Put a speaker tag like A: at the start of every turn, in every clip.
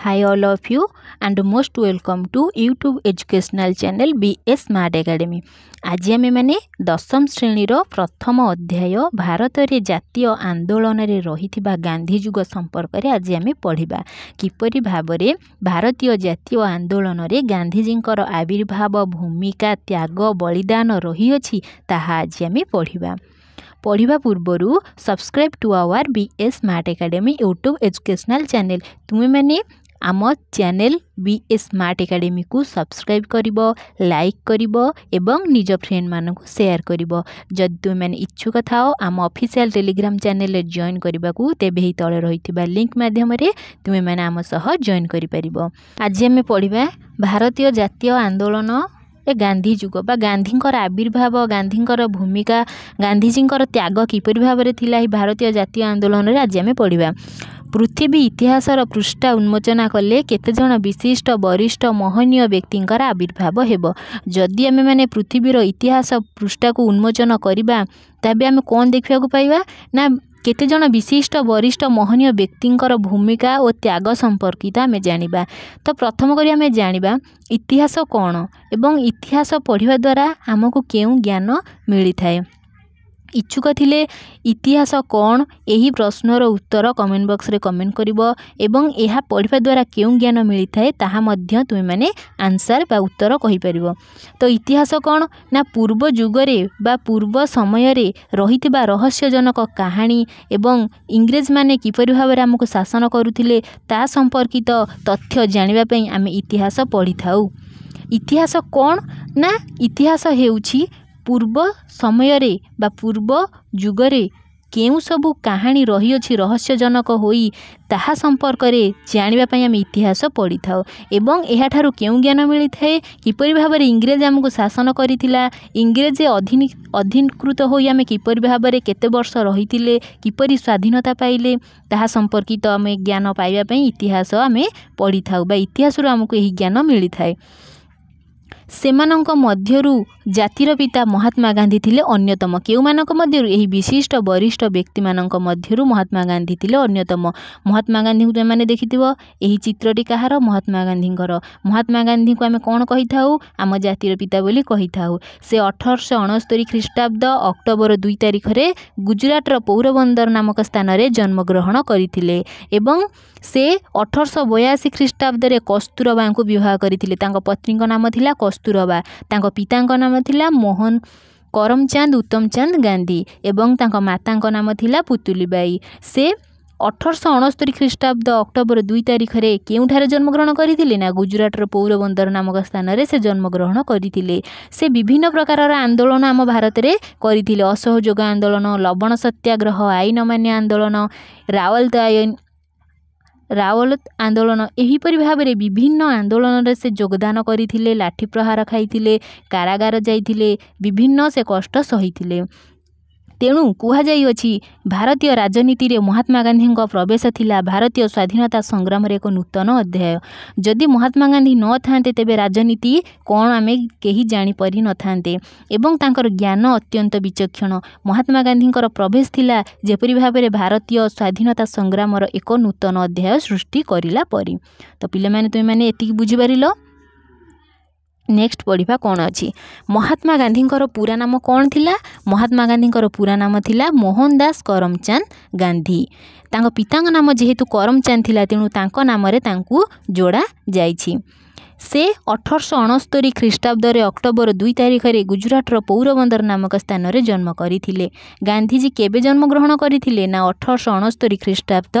A: Hi all of you and most welcome to YouTube educational channel BS Mad Academy. ଆଜି ଆମେମାନେ ଦଶମ ଶ୍ରେଣୀର ପ୍ରଥମ ଅଧ୍ୟାୟ ଭାରତରେ ଜାତୀୟ ଆନ୍ଦୋଳନରେ ରହିଥିବା ଗାନ୍ଧୀ ଯୁଗ ସମ୍ପର୍କରେ ଆଜି ଆମେ ପଢ଼ିବା କିପରି ଭାବରେ ଭାରତୀୟ ଜାତୀୟ ଆନ୍ଦୋଳନରେ ଗାନ୍ଧିଜୀଙ୍କର ଆବିର୍ଭାବ ଭୂମିକା ତ୍ୟାଗ ବଳିଦାନ ରହିଅଛି ତାହା ଆଜି ଆମେ ପଢ଼ିବା ପଢ଼ିବା ପୂର୍ବରୁ subscribe to our B S smart academy YouTube educational channel ତୁମେମାନେ ଆମ ଚ୍ୟାନେଲ୍ ବି ଏ ସ୍ମାର୍ଟ ଏକାଡେମୀକୁ ସବସ୍କ୍ରାଇବ୍ କରିବ ଲାଇକ୍ କରିବ ଏବଂ ନିଜ ଫ୍ରେଣ୍ଡମାନଙ୍କୁ ସେୟାର କରିବ ଯଦି ତୁମେମାନେ ଇଚ୍ଛୁକ ଥାଅ ଆମ ଅଫିସିଆଲ୍ ଟେଲିଗ୍ରାମ୍ ଚ୍ୟାନେଲ୍ରେ ଜଏନ୍ କରିବାକୁ ତେବେ ଏହି ତଳେ ରହିଥିବା ଲିଙ୍କ୍ ମାଧ୍ୟମରେ ତୁମେମାନେ ଆମ ସହ ଜଏନ୍ କରିପାରିବ ଆଜି ଆମେ ପଢ଼ିବା ଭାରତୀୟ ଜାତୀୟ ଆନ୍ଦୋଳନ ଏ ଗାନ୍ଧୀ ଯୁଗ ବା ଗାନ୍ଧୀଙ୍କର ଆବିର୍ଭାବ ଗାନ୍ଧୀଙ୍କର ଭୂମିକା ଗାନ୍ଧିଜୀଙ୍କର ତ୍ୟାଗ କିପରି ଭାବରେ ଥିଲା ଏହି ଭାରତୀୟ ଜାତୀୟ ଆନ୍ଦୋଳନରେ ଆଜି ଆମେ ପଢ଼ିବା ପୃଥିବୀ ଇତିହାସର ପୃଷ୍ଠା ଉନ୍ମୋଚନା କଲେ କେତେଜଣ ବିଶିଷ୍ଟ ବରିଷ୍ଠ ମହନୀୟ ବ୍ୟକ୍ତିଙ୍କର ଆବିର୍ଭାବ ହେବ ଯଦି ଆମେମାନେ ପୃଥିବୀର ଇତିହାସ ପୃଷ୍ଠାକୁ ଉନ୍ମୋଚନ କରିବା ତେବେ ଆମେ କ'ଣ ଦେଖିବାକୁ ପାଇବା ନା କେତେଜଣ ବିଶିଷ୍ଟ ବରିଷ୍ଠ ମହନୀୟ ବ୍ୟକ୍ତିଙ୍କର ଭୂମିକା ଓ ତ୍ୟାଗ ସମ୍ପର୍କିତ ଆମେ ଜାଣିବା ତ ପ୍ରଥମ କରି ଆମେ ଜାଣିବା ଇତିହାସ କ'ଣ ଏବଂ ଇତିହାସ ପଢ଼ିବା ଦ୍ୱାରା ଆମକୁ କେଉଁ ଜ୍ଞାନ ମିଳିଥାଏ ଇଚ୍ଛୁକ ଥିଲେ ଇତିହାସ କ'ଣ ଏହି ପ୍ରଶ୍ନର ଉତ୍ତର କମେଣ୍ଟ ବକ୍ସରେ କମେଣ୍ଟ କରିବ ଏବଂ ଏହା ପଢ଼ିବା ଦ୍ୱାରା କେଉଁ ଜ୍ଞାନ ମିଳିଥାଏ ତାହା ମଧ୍ୟ ତୁମେମାନେ ଆନ୍ସାର୍ ବା ଉତ୍ତର କହିପାରିବ ତ ଇତିହାସ କ'ଣ ନା ପୂର୍ବ ଯୁଗରେ ବା ପୂର୍ବ ସମୟରେ ରହିଥିବା ରହସ୍ୟଜନକ କାହାଣୀ ଏବଂ ଇଂରେଜମାନେ କିପରି ଭାବରେ ଆମକୁ ଶାସନ କରୁଥିଲେ ତା ସମ୍ପର୍କିତ ତଥ୍ୟ ଜାଣିବା ପାଇଁ ଆମେ ଇତିହାସ ପଢ଼ିଥାଉ ଇତିହାସ କ'ଣ ନା ଇତିହାସ ହେଉଛି ପୂର୍ବ ସମୟରେ ବା ପୂର୍ବ ଯୁଗରେ କେଉଁ ସବୁ କାହାଣୀ ରହିଅଛି ରହସ୍ୟଜନକ ହୋଇ ତାହା ସମ୍ପର୍କରେ ଜାଣିବା ପାଇଁ ଆମେ ଇତିହାସ ପଢ଼ିଥାଉ ଏବଂ ଏହାଠାରୁ କେଉଁ ଜ୍ଞାନ ମିଳିଥାଏ କିପରି ଭାବରେ ଇଂରେଜ ଆମକୁ ଶାସନ କରିଥିଲା ଇଂରେଜ ଅଧିନ ଅଧିକୃତ ହୋଇ ଆମେ କିପରି ଭାବରେ କେତେ ବର୍ଷ ରହିଥିଲେ କିପରି ସ୍ୱାଧୀନତା ପାଇଲେ ତାହା ସମ୍ପର୍କିତ ଆମେ ଜ୍ଞାନ ପାଇବା ପାଇଁ ଇତିହାସ ଆମେ ପଢ଼ିଥାଉ ବା ଇତିହାସରୁ ଆମକୁ ଏହି ଜ୍ଞାନ ମିଳିଥାଏ ସେମାନଙ୍କ ମଧ୍ୟରୁ ଜାତିର ପିତା ମହାତ୍ମା ଗାନ୍ଧୀ ଥିଲେ ଅନ୍ୟତମ କେଉଁମାନଙ୍କ ମଧ୍ୟରୁ ଏହି ବିଶିଷ୍ଟ ବରିଷ୍ଠ ବ୍ୟକ୍ତିମାନଙ୍କ ମଧ୍ୟରୁ ମହାତ୍ମା ଗାନ୍ଧୀ ଥିଲେ ଅନ୍ୟତମ ମହାତ୍ମା ଗାନ୍ଧୀଙ୍କୁ ଏମାନେ ଦେଖିଥିବ ଏହି ଚିତ୍ରଟି କାହାର ମହାତ୍ମା ଗାନ୍ଧୀଙ୍କର ମହାତ୍ମା ଗାନ୍ଧୀଙ୍କୁ ଆମେ କ'ଣ କହିଥାଉ ଆମ ଜାତିର ପିତା ବୋଲି କହିଥାଉ ସେ ଅଠରଶହ ଅଣସ୍ତରୀ ଖ୍ରୀଷ୍ଟାବ୍ଦ ଅକ୍ଟୋବର ଦୁଇ ତାରିଖରେ ଗୁଜୁରାଟର ପୌରବନ୍ଦର ନାମକ ସ୍ଥାନରେ ଜନ୍ମଗ୍ରହଣ କରିଥିଲେ ଏବଂ ସେ ଅଠରଶହ ବୟାଅଶୀ ଖ୍ରୀଷ୍ଟାବ୍ଦରେ କସ୍ତୁରବାଙ୍କୁ ବିବାହ କରିଥିଲେ ତାଙ୍କ ପତ୍ନୀଙ୍କ ନାମ ଥିଲା କସ୍ତୁ କସ୍ତୁରବା ତାଙ୍କ ପିତାଙ୍କ ନାମ ଥିଲା ମୋହନ କରମଚାନ୍ଦ ଉତ୍ତମ ଚାନ୍ଦ ଗାନ୍ଧୀ ଏବଂ ତାଙ୍କ ମାତାଙ୍କ ନାମ ଥିଲା ପୁତୁଲିବାଈ ସେ ଅଠରଶହ ଅଣସ୍ତରି ଖ୍ରୀଷ୍ଟାବ୍ଦ ଅକ୍ଟୋବର ଦୁଇ ତାରିଖରେ କେଉଁଠାରେ ଜନ୍ମଗ୍ରହଣ କରିଥିଲେ ନା ଗୁଜୁରାଟର ପୌରବନ୍ଦର ନାମକ ସ୍ଥାନରେ ସେ ଜନ୍ମଗ୍ରହଣ କରିଥିଲେ ସେ ବିଭିନ୍ନ ପ୍ରକାରର ଆନ୍ଦୋଳନ ଆମ ଭାରତରେ କରିଥିଲେ ଅସହଯୋଗ ଆନ୍ଦୋଳନ ଲବଣ ସତ୍ୟାଗ୍ରହ ଆଇନ ଆନ୍ଦୋଳନ ରାୱଲ ଦ ଆଇନ ରାୱଲତ ଆନ୍ଦୋଳନ ଏହିପରି ଭାବରେ ବିଭିନ୍ନ ଆନ୍ଦୋଳନରେ ସେ ଯୋଗଦାନ କରିଥିଲେ ଲାଠି ପ୍ରହାର ଖାଇଥିଲେ କାରାଗାର ଯାଇଥିଲେ ବିଭିନ୍ନ ସେ କଷ୍ଟ ସହିଥିଲେ ତେଣୁ କୁହାଯାଇଅଛି ଭାରତୀୟ ରାଜନୀତିରେ ମହାତ୍ମା ଗାନ୍ଧୀଙ୍କ ପ୍ରବେଶ ଥିଲା ଭାରତୀୟ ସ୍ୱାଧୀନତା ସଂଗ୍ରାମରେ ଏକ ନୂତନ ଅଧ୍ୟାୟ ଯଦି ମହାତ୍ମା ଗାନ୍ଧୀ ନଥାନ୍ତେ ତେବେ ରାଜନୀତି କ'ଣ ଆମେ କେହି ଜାଣିପାରିନଥାନ୍ତେ ଏବଂ ତାଙ୍କର ଜ୍ଞାନ ଅତ୍ୟନ୍ତ ବିଚକ୍ଷଣ ମହାତ୍ମା ଗାନ୍ଧୀଙ୍କର ପ୍ରବେଶ ଥିଲା ଯେପରି ଭାବରେ ଭାରତୀୟ ସ୍ୱାଧୀନତା ସଂଗ୍ରାମର ଏକ ନୂତନ ଅଧ୍ୟାୟ ସୃଷ୍ଟି କରିଲା ପରି ତ ପିଲାମାନେ ତୁମେମାନେ ଏତିକି ବୁଝିପାରିଲ ନେକ୍ସଟ ପଢ଼ିବା କ'ଣ ଅଛି ମହାତ୍ମା ଗାନ୍ଧୀଙ୍କର ପୁରା ନାମ କ'ଣ ଥିଲା ମହାତ୍ମା ଗାନ୍ଧୀଙ୍କର ପୁରା ନାମ ଥିଲା ମୋହନଦାସ କରମଚାନ୍ଦ ଗାନ୍ଧୀ ତାଙ୍କ ପିତାଙ୍କ ନାମ ଯେହେତୁ କରମଚାନ୍ଦ ଥିଲା ତେଣୁ ତାଙ୍କ ନାମରେ ତାଙ୍କୁ ଯୋଡ଼ା ଯାଇଛି ସେ ଅଠରଶହ ଅଣସ୍ତରି ଖ୍ରୀଷ୍ଟାବ୍ଦରେ ଅକ୍ଟୋବର ଦୁଇ ତାରିଖରେ ଗୁଜୁରାଟର ପୌରବନ୍ଦର ନାମକ ସ୍ଥାନରେ ଜନ୍ମ କରିଥିଲେ ଗାନ୍ଧିଜୀ କେବେ ଜନ୍ମଗ୍ରହଣ କରିଥିଲେ ନା ଅଠରଶହ ଅଣସ୍ତରି ଖ୍ରୀଷ୍ଟାବ୍ଦ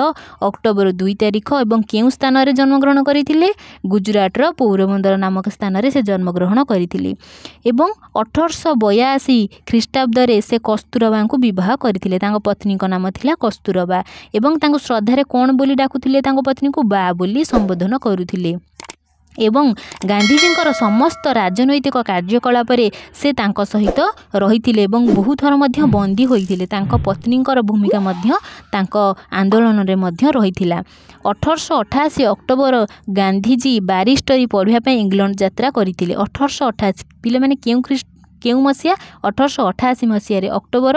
A: ଅକ୍ଟୋବର ଦୁଇ ତାରିଖ ଏବଂ କେଉଁ ସ୍ଥାନରେ ଜନ୍ମଗ୍ରହଣ କରିଥିଲେ ଗୁଜୁରାଟର ପୌରବନ୍ଦର ନାମକ ସ୍ଥାନରେ ସେ ଜନ୍ମଗ୍ରହଣ କରିଥିଲେ ଏବଂ ଅଠରଶହ ବୟାଅଶୀ ଖ୍ରୀଷ୍ଟାବ୍ଦରେ ସେ କସ୍ତୁରବାଙ୍କୁ ବିବାହ କରିଥିଲେ ତାଙ୍କ ପତ୍ନୀଙ୍କ ନାମ ଥିଲା କସ୍ତୁରବା ଏବଂ ତାଙ୍କୁ ଶ୍ରଦ୍ଧାରେ କ'ଣ ବୋଲି ଡାକୁଥିଲେ ତାଙ୍କ ପତ୍ନୀଙ୍କୁ ବା ବୋଲି ସମ୍ବୋଧନ କରୁଥିଲେ ଏବଂ ଗାନ୍ଧିଜୀଙ୍କର ସମସ୍ତ ରାଜନୈତିକ କାର୍ଯ୍ୟକଳାପରେ ସେ ତାଙ୍କ ସହିତ ରହିଥିଲେ ଏବଂ ବହୁ ଥର ମଧ୍ୟ ବନ୍ଦୀ ହୋଇଥିଲେ ତାଙ୍କ ପତ୍ନୀଙ୍କର ଭୂମିକା ମଧ୍ୟ ତାଙ୍କ ଆନ୍ଦୋଳନରେ ମଧ୍ୟ ରହିଥିଲା ଅଠରଶହ ଅଠାଅଶୀ ଅକ୍ଟୋବର ଗାନ୍ଧିଜୀ ବାରିଷ୍ଟରୀ ପଢ଼ିବା ପାଇଁ ଇଂଲଣ୍ଡ ଯାତ୍ରା କରିଥିଲେ ଅଠରଶହ ଅଠାଅଶୀ ପିଲାମାନେ କେଉଁ କେଉଁ ମସିହା ଅଠରଶହ ଅଠାଅଶୀ ମସିହାରେ ଅକ୍ଟୋବର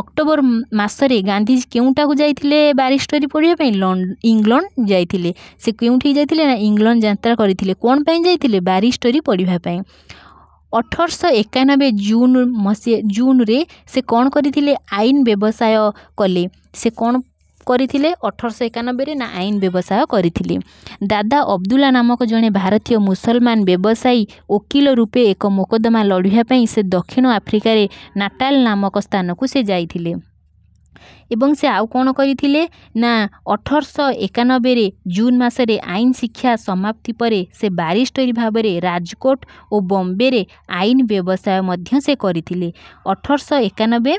A: ଅକ୍ଟୋବର ମାସରେ ଗାନ୍ଧିଜୀ କେଉଁଟାକୁ ଯାଇଥିଲେ ବାରିଷ୍ଟରୀ ପଢ଼ିବା ପାଇଁ ଇଂଲଣ୍ଡ ଯାଇଥିଲେ ସେ କେଉଁଠିକି ଯାଇଥିଲେ ନା ଇଂଲଣ୍ଡ ଯାତ୍ରା କରିଥିଲେ କ'ଣ ପାଇଁ ଯାଇଥିଲେ ବାରିଷ୍ଟରୀ ପଢ଼ିବା ପାଇଁ ଅଠରଶହ ଏକାନବେ ଜୁନ୍ ମସିହା ଜୁନ୍ରେ ସେ କ'ଣ କରିଥିଲେ ଆଇନ ବ୍ୟବସାୟ କଲେ ସେ କ'ଣ କରିଥିଲେ ଅଠରଶହ ଏକାନବେରେ ନା ଆଇନ ବ୍ୟବସାୟ କରିଥିଲେ ଦାଦା ଅବଦୁଲ୍ଲା ନାମକ ଜଣେ ଭାରତୀୟ ମୁସଲମାନ ବ୍ୟବସାୟୀ ଓକିଲ ରୂପେ ଏକ ମୋକଦ୍ଦମା ଲଢ଼ିବା ପାଇଁ ସେ ଦକ୍ଷିଣ ଆଫ୍ରିକାରେ ନାଟାଲ ନାମକ ସ୍ଥାନକୁ ସେ ଯାଇଥିଲେ ଏବଂ ସେ ଆଉ କ'ଣ କରିଥିଲେ ନା ଅଠରଶହ ଏକାନବେରେ ଜୁନ୍ ମାସରେ ଆଇନ ଶିକ୍ଷା ସମାପ୍ତି ପରେ ସେ ବାରିଷ୍ଟରୀ ଭାବରେ ରାଜକୋଟ ଓ ବମ୍ବେରେ ଆଇନ ବ୍ୟବସାୟ ମଧ୍ୟ ସେ କରିଥିଲେ ଅଠରଶହ ଏକାନବେ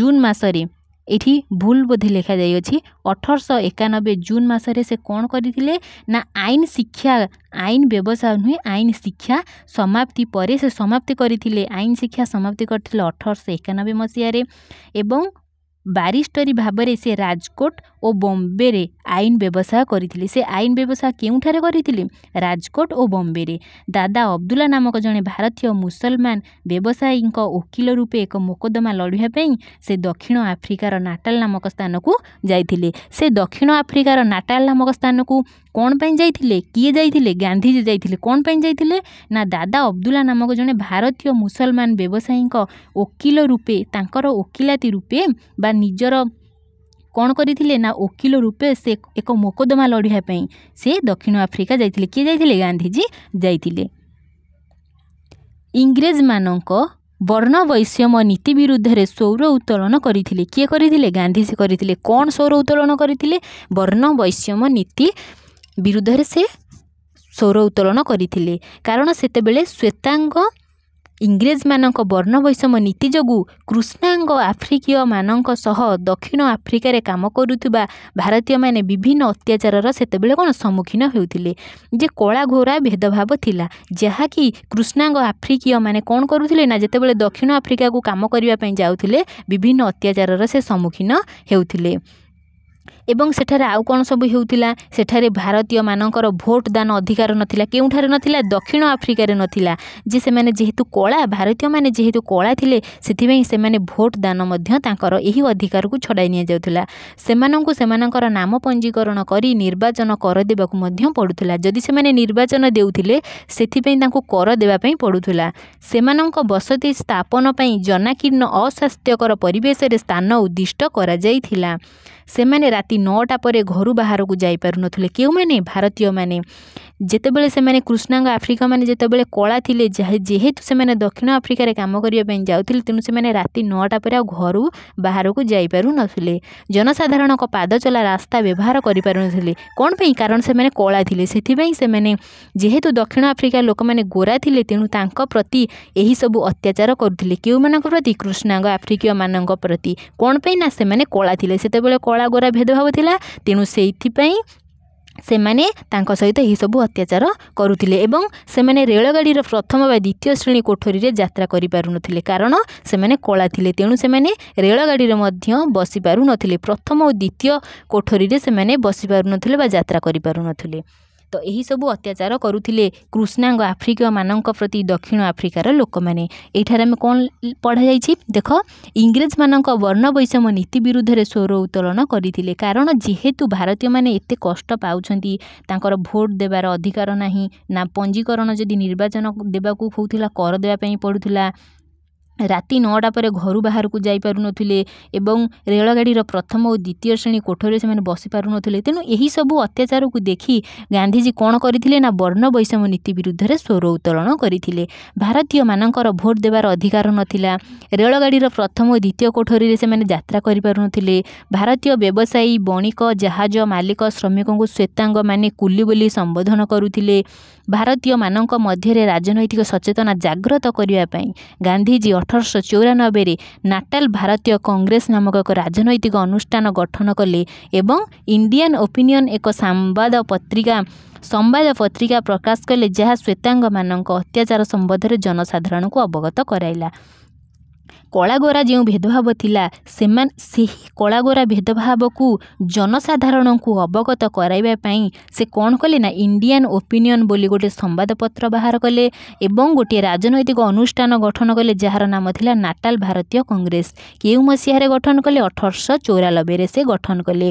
A: ଜୁନ୍ ମାସରେ ଏଠି ଭୁଲ ବୋଧେ ଲେଖାଯାଇଅଛି ଅଠରଶହ ଏକାନବେ ଜୁନ୍ ମାସରେ ସେ କ'ଣ କରିଥିଲେ ନା ଆଇନ ଶିକ୍ଷା ଆଇନ ବ୍ୟବସାୟ ନୁହେଁ ଆଇନ ଶିକ୍ଷା ସମାପ୍ତି ପରେ ସେ ସମାପ୍ତି କରିଥିଲେ ଆଇନ ଶିକ୍ଷା ସମାପ୍ତି କରିଥିଲେ ଅଠରଶହ ଏକାନବେ ମସିହାରେ ଏବଂ ବାରିଷ୍ଟରୀ ଭାବରେ ସେ ରାଜକୋଟ ଓ ବମ୍ବେରେ ଆଇନ ବ୍ୟବସାୟ କରିଥିଲେ ସେ ଆଇନ ବ୍ୟବସାୟ କେଉଁଠାରେ କରିଥିଲେ ରାଜକୋଟ ଓ ବମ୍ବେରେ ଦାଦା ଅବଦୁଲ୍ଲା ନାମକ ଜଣେ ଭାରତୀୟ ମୁସଲମାନ ବ୍ୟବସାୟୀଙ୍କ ଓକିଲ ରୂପେ ଏକ ମୋକଦ୍ଦମା ଲଢ଼ିବା ପାଇଁ ସେ ଦକ୍ଷିଣ ଆଫ୍ରିକାର ନାଟାଲ ନାମକ ସ୍ଥାନକୁ ଯାଇଥିଲେ ସେ ଦକ୍ଷିଣ ଆଫ୍ରିକାର ନାଟାଲ ନାମକ ସ୍ଥାନକୁ କ'ଣ ପାଇଁ ଯାଇଥିଲେ କିଏ ଯାଇଥିଲେ ଗାନ୍ଧିଜୀ ଯାଇଥିଲେ କ'ଣ ପାଇଁ ଯାଇଥିଲେ ନା ଦାଦା ଅବଦୁଲ୍ଲା ନାମକ ଜଣେ ଭାରତୀୟ ମୁସଲମାନ ବ୍ୟବସାୟୀଙ୍କ ଓକିଲ ରୂପେ ତାଙ୍କର ଓକିଲାତି ରୂପେ ବା ନିଜର କ'ଣ କରିଥିଲେ ନା ଓକିଲ ରୂପେ ସେ ଏକ ମୋକଦ୍ଦମା ଲଢ଼ିବା ପାଇଁ ସେ ଦକ୍ଷିଣ ଆଫ୍ରିକା ଯାଇଥିଲେ କିଏ ଯାଇଥିଲେ ଗାନ୍ଧିଜୀ ଯାଇଥିଲେ ଇଂରେଜମାନଙ୍କ ବର୍ଣ୍ଣ ବୈଷମ ନୀତି ବିରୁଦ୍ଧରେ ସୌର ଉତ୍ତୋଳନ କରିଥିଲେ କିଏ କରିଥିଲେ ଗାନ୍ଧିଜୀ କରିଥିଲେ କ'ଣ ସୌର ଉତ୍ତୋଳନ କରିଥିଲେ ବର୍ଣ୍ଣ ବୈଷମ ନୀତି ବିରୁଦ୍ଧରେ ସେ ସୌର ଉତ୍ତୋଳନ କରିଥିଲେ କାରଣ ସେତେବେଳେ ଶ୍ୱେତାଙ୍ଗ ଇଂରେଜମାନଙ୍କ ବର୍ଣ୍ଣ ବୈଷମ୍ୟ ନୀତି ଯୋଗୁଁ କୃଷ୍ଣାଙ୍ଗ ଆଫ୍ରିକୀୟମାନଙ୍କ ସହ ଦକ୍ଷିଣ ଆଫ୍ରିକାରେ କାମ କରୁଥିବା ଭାରତୀୟମାନେ ବିଭିନ୍ନ ଅତ୍ୟାଚାରର ସେତେବେଳେ କ'ଣ ସମ୍ମୁଖୀନ ହେଉଥିଲେ ଯେ କଳା ଘୋରା ଭେଦଭାବ ଥିଲା ଯାହାକି କୃଷ୍ଣାଙ୍ଗ ଆଫ୍ରିକୀୟମାନେ କ'ଣ କରୁଥିଲେ ନା ଯେତେବେଳେ ଦକ୍ଷିଣ ଆଫ୍ରିକାକୁ କାମ କରିବା ପାଇଁ ଯାଉଥିଲେ ବିଭିନ୍ନ ଅତ୍ୟାଚାରର ସେ ସମ୍ମୁଖୀନ ହେଉଥିଲେ ଏବଂ ସେଠାରେ ଆଉ କ'ଣ ସବୁ ହେଉଥିଲା ସେଠାରେ ଭାରତୀୟମାନଙ୍କର ଭୋଟ ଦାନ ଅଧିକାର ନଥିଲା କେଉଁଠାରେ ନଥିଲା ଦକ୍ଷିଣ ଆଫ୍ରିକାରେ ନଥିଲା ଯେ ସେମାନେ ଯେହେତୁ କଳା ଭାରତୀୟମାନେ ଯେହେତୁ କଳା ଥିଲେ ସେଥିପାଇଁ ସେମାନେ ଭୋଟ ଦାନ ମଧ୍ୟ ତାଙ୍କର ଏହି ଅଧିକାରକୁ ଛଡ଼ାଇ ନିଆଯାଉଥିଲା ସେମାନଙ୍କୁ ସେମାନଙ୍କର ନାମ ପଞ୍ଜୀକରଣ କରି ନିର୍ବାଚନ କରଦେବାକୁ ମଧ୍ୟ ପଡ଼ୁଥିଲା ଯଦି ସେମାନେ ନିର୍ବାଚନ ଦେଉଥିଲେ ସେଥିପାଇଁ ତାଙ୍କୁ କର ଦେବା ପାଇଁ ପଡ଼ୁଥିଲା ସେମାନଙ୍କ ବସତି ସ୍ଥାପନ ପାଇଁ ଜନାକୀର୍ଣ୍ଣ ଅସ୍ୱାସ୍ଥ୍ୟକର ପରିବେଶରେ ସ୍ଥାନ ଉଦ୍ଦିଷ୍ଟ କରାଯାଇଥିଲା ସେମାନେ ରାତି ନଅଟା ପରେ ଘରୁ ବାହାରକୁ ଯାଇପାରୁନଥିଲେ କେଉଁମାନେ ଭାରତୀୟମାନେ ଯେତେବେଳେ ସେମାନେ କୃଷ୍ଣାଙ୍ଗ ଆଫ୍ରିକାମାନେ ଯେତେବେଳେ କଳା ଥିଲେ ଯେହେତୁ ସେମାନେ ଦକ୍ଷିଣ ଆଫ୍ରିକାରେ କାମ କରିବା ପାଇଁ ଯାଉଥିଲେ ତେଣୁ ସେମାନେ ରାତି ନଅଟା ପରେ ଆଉ ଘରୁ ବାହାରକୁ ଯାଇପାରୁନଥିଲେ ଜନସାଧାରଣଙ୍କ ପାଦଚଲା ରାସ୍ତା ବ୍ୟବହାର କରିପାରୁନଥିଲେ କ'ଣ ପାଇଁ କାରଣ ସେମାନେ କଳା ଥିଲେ ସେଥିପାଇଁ ସେମାନେ ଯେହେତୁ ଦକ୍ଷିଣ ଆଫ୍ରିକା ଲୋକମାନେ ଗୋରା ଥିଲେ ତେଣୁ ତାଙ୍କ ପ୍ରତି ଏହିସବୁ ଅତ୍ୟାଚାର କରୁଥିଲେ କେଉଁମାନଙ୍କ ପ୍ରତି କୃଷ୍ଣାଙ୍ଗ ଆଫ୍ରିକୀୟମାନଙ୍କ ପ୍ରତି କ'ଣ ପାଇଁ ନା ସେମାନେ କଳା ଥିଲେ ସେତେବେଳେ କଳା ଗୋରା ଭେଦଭାବ ଥିଲା ତେଣୁ ସେଇଥିପାଇଁ ସେମାନେ ତାଙ୍କ ସହିତ ଏହିସବୁ ଅତ୍ୟାଚାର କରୁଥିଲେ ଏବଂ ସେମାନେ ରେଳଗାଡ଼ିର ପ୍ରଥମ ବା ଦ୍ୱିତୀୟ ଶ୍ରେଣୀ କୋଠରୀରେ ଯାତ୍ରା କରିପାରୁନଥିଲେ କାରଣ ସେମାନେ କଳା ଥିଲେ ତେଣୁ ସେମାନେ ରେଳଗାଡ଼ିରେ ମଧ୍ୟ ବସିପାରୁନଥିଲେ ପ୍ରଥମ ଓ ଦ୍ୱିତୀୟ କୋଠରୀରେ ସେମାନେ ବସିପାରୁନଥିଲେ ବା ଯାତ୍ରା କରିପାରୁନଥିଲେ ତ ଏହିସବୁ ଅତ୍ୟାଚାର କରୁଥିଲେ କୃଷ୍ଣାଙ୍ଗ ଆଫ୍ରିକୀୟମାନଙ୍କ ପ୍ରତି ଦକ୍ଷିଣ ଆଫ୍ରିକାର ଲୋକମାନେ ଏଇଠାରେ ଆମେ କ'ଣ ପଢ଼ାଯାଇଛି ଦେଖ ଇଂରେଜମାନଙ୍କ ବର୍ଣ୍ଣ ବୈଷମ ନୀତି ବିରୁଦ୍ଧରେ ସ୍ୱର ଉତ୍ତୋଳନ କରିଥିଲେ କାରଣ ଯେହେତୁ ଭାରତୀୟମାନେ ଏତେ କଷ୍ଟ ପାଉଛନ୍ତି ତାଙ୍କର ଭୋଟ ଦେବାର ଅଧିକାର ନାହିଁ ନା ପଞ୍ଜୀକରଣ ଯଦି ନିର୍ବାଚନ ଦେବାକୁ ହେଉଥିଲା କର ଦେବା ପାଇଁ ପଡ଼ୁଥିଲା ରାତି ନଅଟା ପରେ ଘରୁ ବାହାରକୁ ଯାଇପାରୁନଥିଲେ ଏବଂ ରେଳଗାଡ଼ିର ପ୍ରଥମ ଓ ଦ୍ୱିତୀୟ ଶ୍ରେଣୀ କୋଠରୀରେ ସେମାନେ ବସିପାରୁନଥିଲେ ତେଣୁ ଏହିସବୁ ଅତ୍ୟାଚାରକୁ ଦେଖି ଗାନ୍ଧିଜୀ କ'ଣ କରିଥିଲେ ନା ବର୍ଣ୍ଣ ବୈଷମ ନୀତି ବିରୁଦ୍ଧରେ ସ୍ୱର ଉତ୍ତୋଳନ କରିଥିଲେ ଭାରତୀୟମାନଙ୍କର ଭୋଟ୍ ଦେବାର ଅଧିକାର ନଥିଲା ରେଳଗାଡ଼ିର ପ୍ରଥମ ଓ ଦ୍ୱିତୀୟ କୋଠରୀରେ ସେମାନେ ଯାତ୍ରା କରିପାରୁନଥିଲେ ଭାରତୀୟ ବ୍ୟବସାୟୀ ବଣିକ ଜାହାଜ ମାଲିକ ଶ୍ରମିକଙ୍କୁ ଶ୍ୱେତାଙ୍ଗମାନେ କୁଲି ବୋଲି ସମ୍ବୋଧନ କରୁଥିଲେ ଭାରତୀୟମାନଙ୍କ ମଧ୍ୟରେ ରାଜନୈତିକ ସଚେତନା ଜାଗ୍ରତ କରିବା ପାଇଁ ଗାନ୍ଧିଜୀ ଅଠରଶହ ଚଉରାନବେରେ ନାଟାଲ ଭାରତୀୟ କଂଗ୍ରେସ ନାମକ ଏକ ରାଜନୈତିକ ଅନୁଷ୍ଠାନ ଗଠନ କଲେ ଏବଂ ଇଣ୍ଡିଆନ୍ ଓପିନିଅନ୍ ଏକ ସମ୍ବାଦ ପତ୍ରିକା ସମ୍ବାଦ ପତ୍ରିକା ପ୍ରକାଶ କଲେ ଯାହା ଶ୍ୱେତାଙ୍ଗମାନଙ୍କ ଅତ୍ୟାଚାର ସମ୍ବନ୍ଧରେ ଜନସାଧାରଣଙ୍କୁ ଅବଗତ କରାଇଲା କଳାଗୋରା ଯେଉଁ ଭେଦଭାବ ଥିଲା ସେମାନେ ସେହି କଳାଗୋରା ଭେଦଭାବକୁ ଜନସାଧାରଣଙ୍କୁ ଅବଗତ କରାଇବା ପାଇଁ ସେ କ'ଣ କଲେ ନା ଇଣ୍ଡିଆନ୍ ଓପିନିଅନ୍ ବୋଲି ଗୋଟିଏ ସମ୍ବାଦପତ୍ର ବାହାର କଲେ ଏବଂ ଗୋଟିଏ ରାଜନୈତିକ ଅନୁଷ୍ଠାନ ଗଠନ କଲେ ଯାହାର ନାମ ଥିଲା ନାଟାଲ ଭାରତୀୟ କଂଗ୍ରେସ କେଉଁ ମସିହାରେ ଗଠନ କଲେ ଅଠରଶହ ଚଉରାନବେରେ ସେ ଗଠନ କଲେ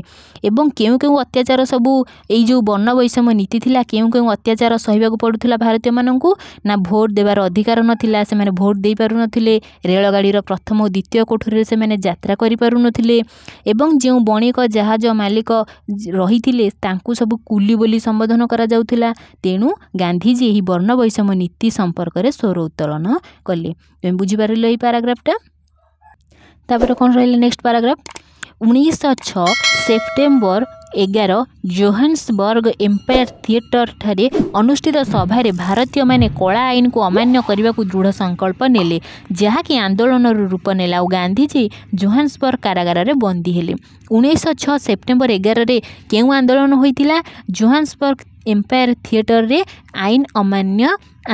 A: ଏବଂ କେଉଁ କେଉଁ ଅତ୍ୟାଚାର ସବୁ ଏଇ ଯେଉଁ ବର୍ଣ୍ଣବୈଷମ୍ୟ ନୀତି ଥିଲା କେଉଁ କେଉଁ ଅତ୍ୟାଚାର ସହିବାକୁ ପଡ଼ୁଥିଲା ଭାରତୀୟମାନଙ୍କୁ ନା ଭୋଟ୍ ଦେବାର ଅଧିକାର ନଥିଲା ସେମାନେ ଭୋଟ୍ ଦେଇପାରୁନଥିଲେ ରେଳଗାଡ଼ିର ପ୍ରଥମ ଓ ଦ୍ୱିତୀୟ କୋଠରୀରେ ସେମାନେ ଯାତ୍ରା କରିପାରୁନଥିଲେ ଏବଂ ଯେଉଁ ବଣିକ ଜାହାଜ ମାଲିକ ରହିଥିଲେ ତାଙ୍କୁ ସବୁ କୁଲି ବୋଲି ସମ୍ବୋଧନ କରାଯାଉଥିଲା ତେଣୁ ଗାନ୍ଧିଜୀ ଏହି ବର୍ଣ୍ଣ ବୈଷମ ନୀତି ସମ୍ପର୍କରେ ସ୍ୱର ଉତ୍ତୋଳନ କଲେ ତୁମେ ବୁଝିପାରିଲ ଏହି ପାରାଗ୍ରାଫଟା ତାପରେ କ'ଣ ରହିଲା ନେକ୍ସଟ ପାରାଗ୍ରାଫ ଉଣେଇଶହ ଛଅ ସେପ୍ଟେମ୍ବର ଏଗାର ଜୋହାନ୍ସବର୍ଗ ଏମ୍ପାୟାର ଠାରେ ଅନୁଷ୍ଠିତ ସଭାରେ ଭାରତୀୟମାନେ କଳା ଆଇନକୁ ଅମାନ୍ୟ କରିବାକୁ ଦୃଢ଼ ସଂକଳ୍ପ ନେଲେ ଯାହାକି ଆନ୍ଦୋଳନର ରୂପ ନେଲା ଆଉ ଗାନ୍ଧିଜୀ ଜୋହାନ୍ସବର୍ଗ କାରାଗାରରେ ବନ୍ଦୀ ହେଲେ ଉଣେଇଶହ ଛଅ ସେପ୍ଟେମ୍ବର ଏଗାରରେ କେଉଁ ଆନ୍ଦୋଳନ ହୋଇଥିଲା ଜୋହାନ୍ସବର୍ଗ ଏମ୍ପାୟାର ଥିଏଟରରେ ଆଇନ ଅମାନ୍ୟ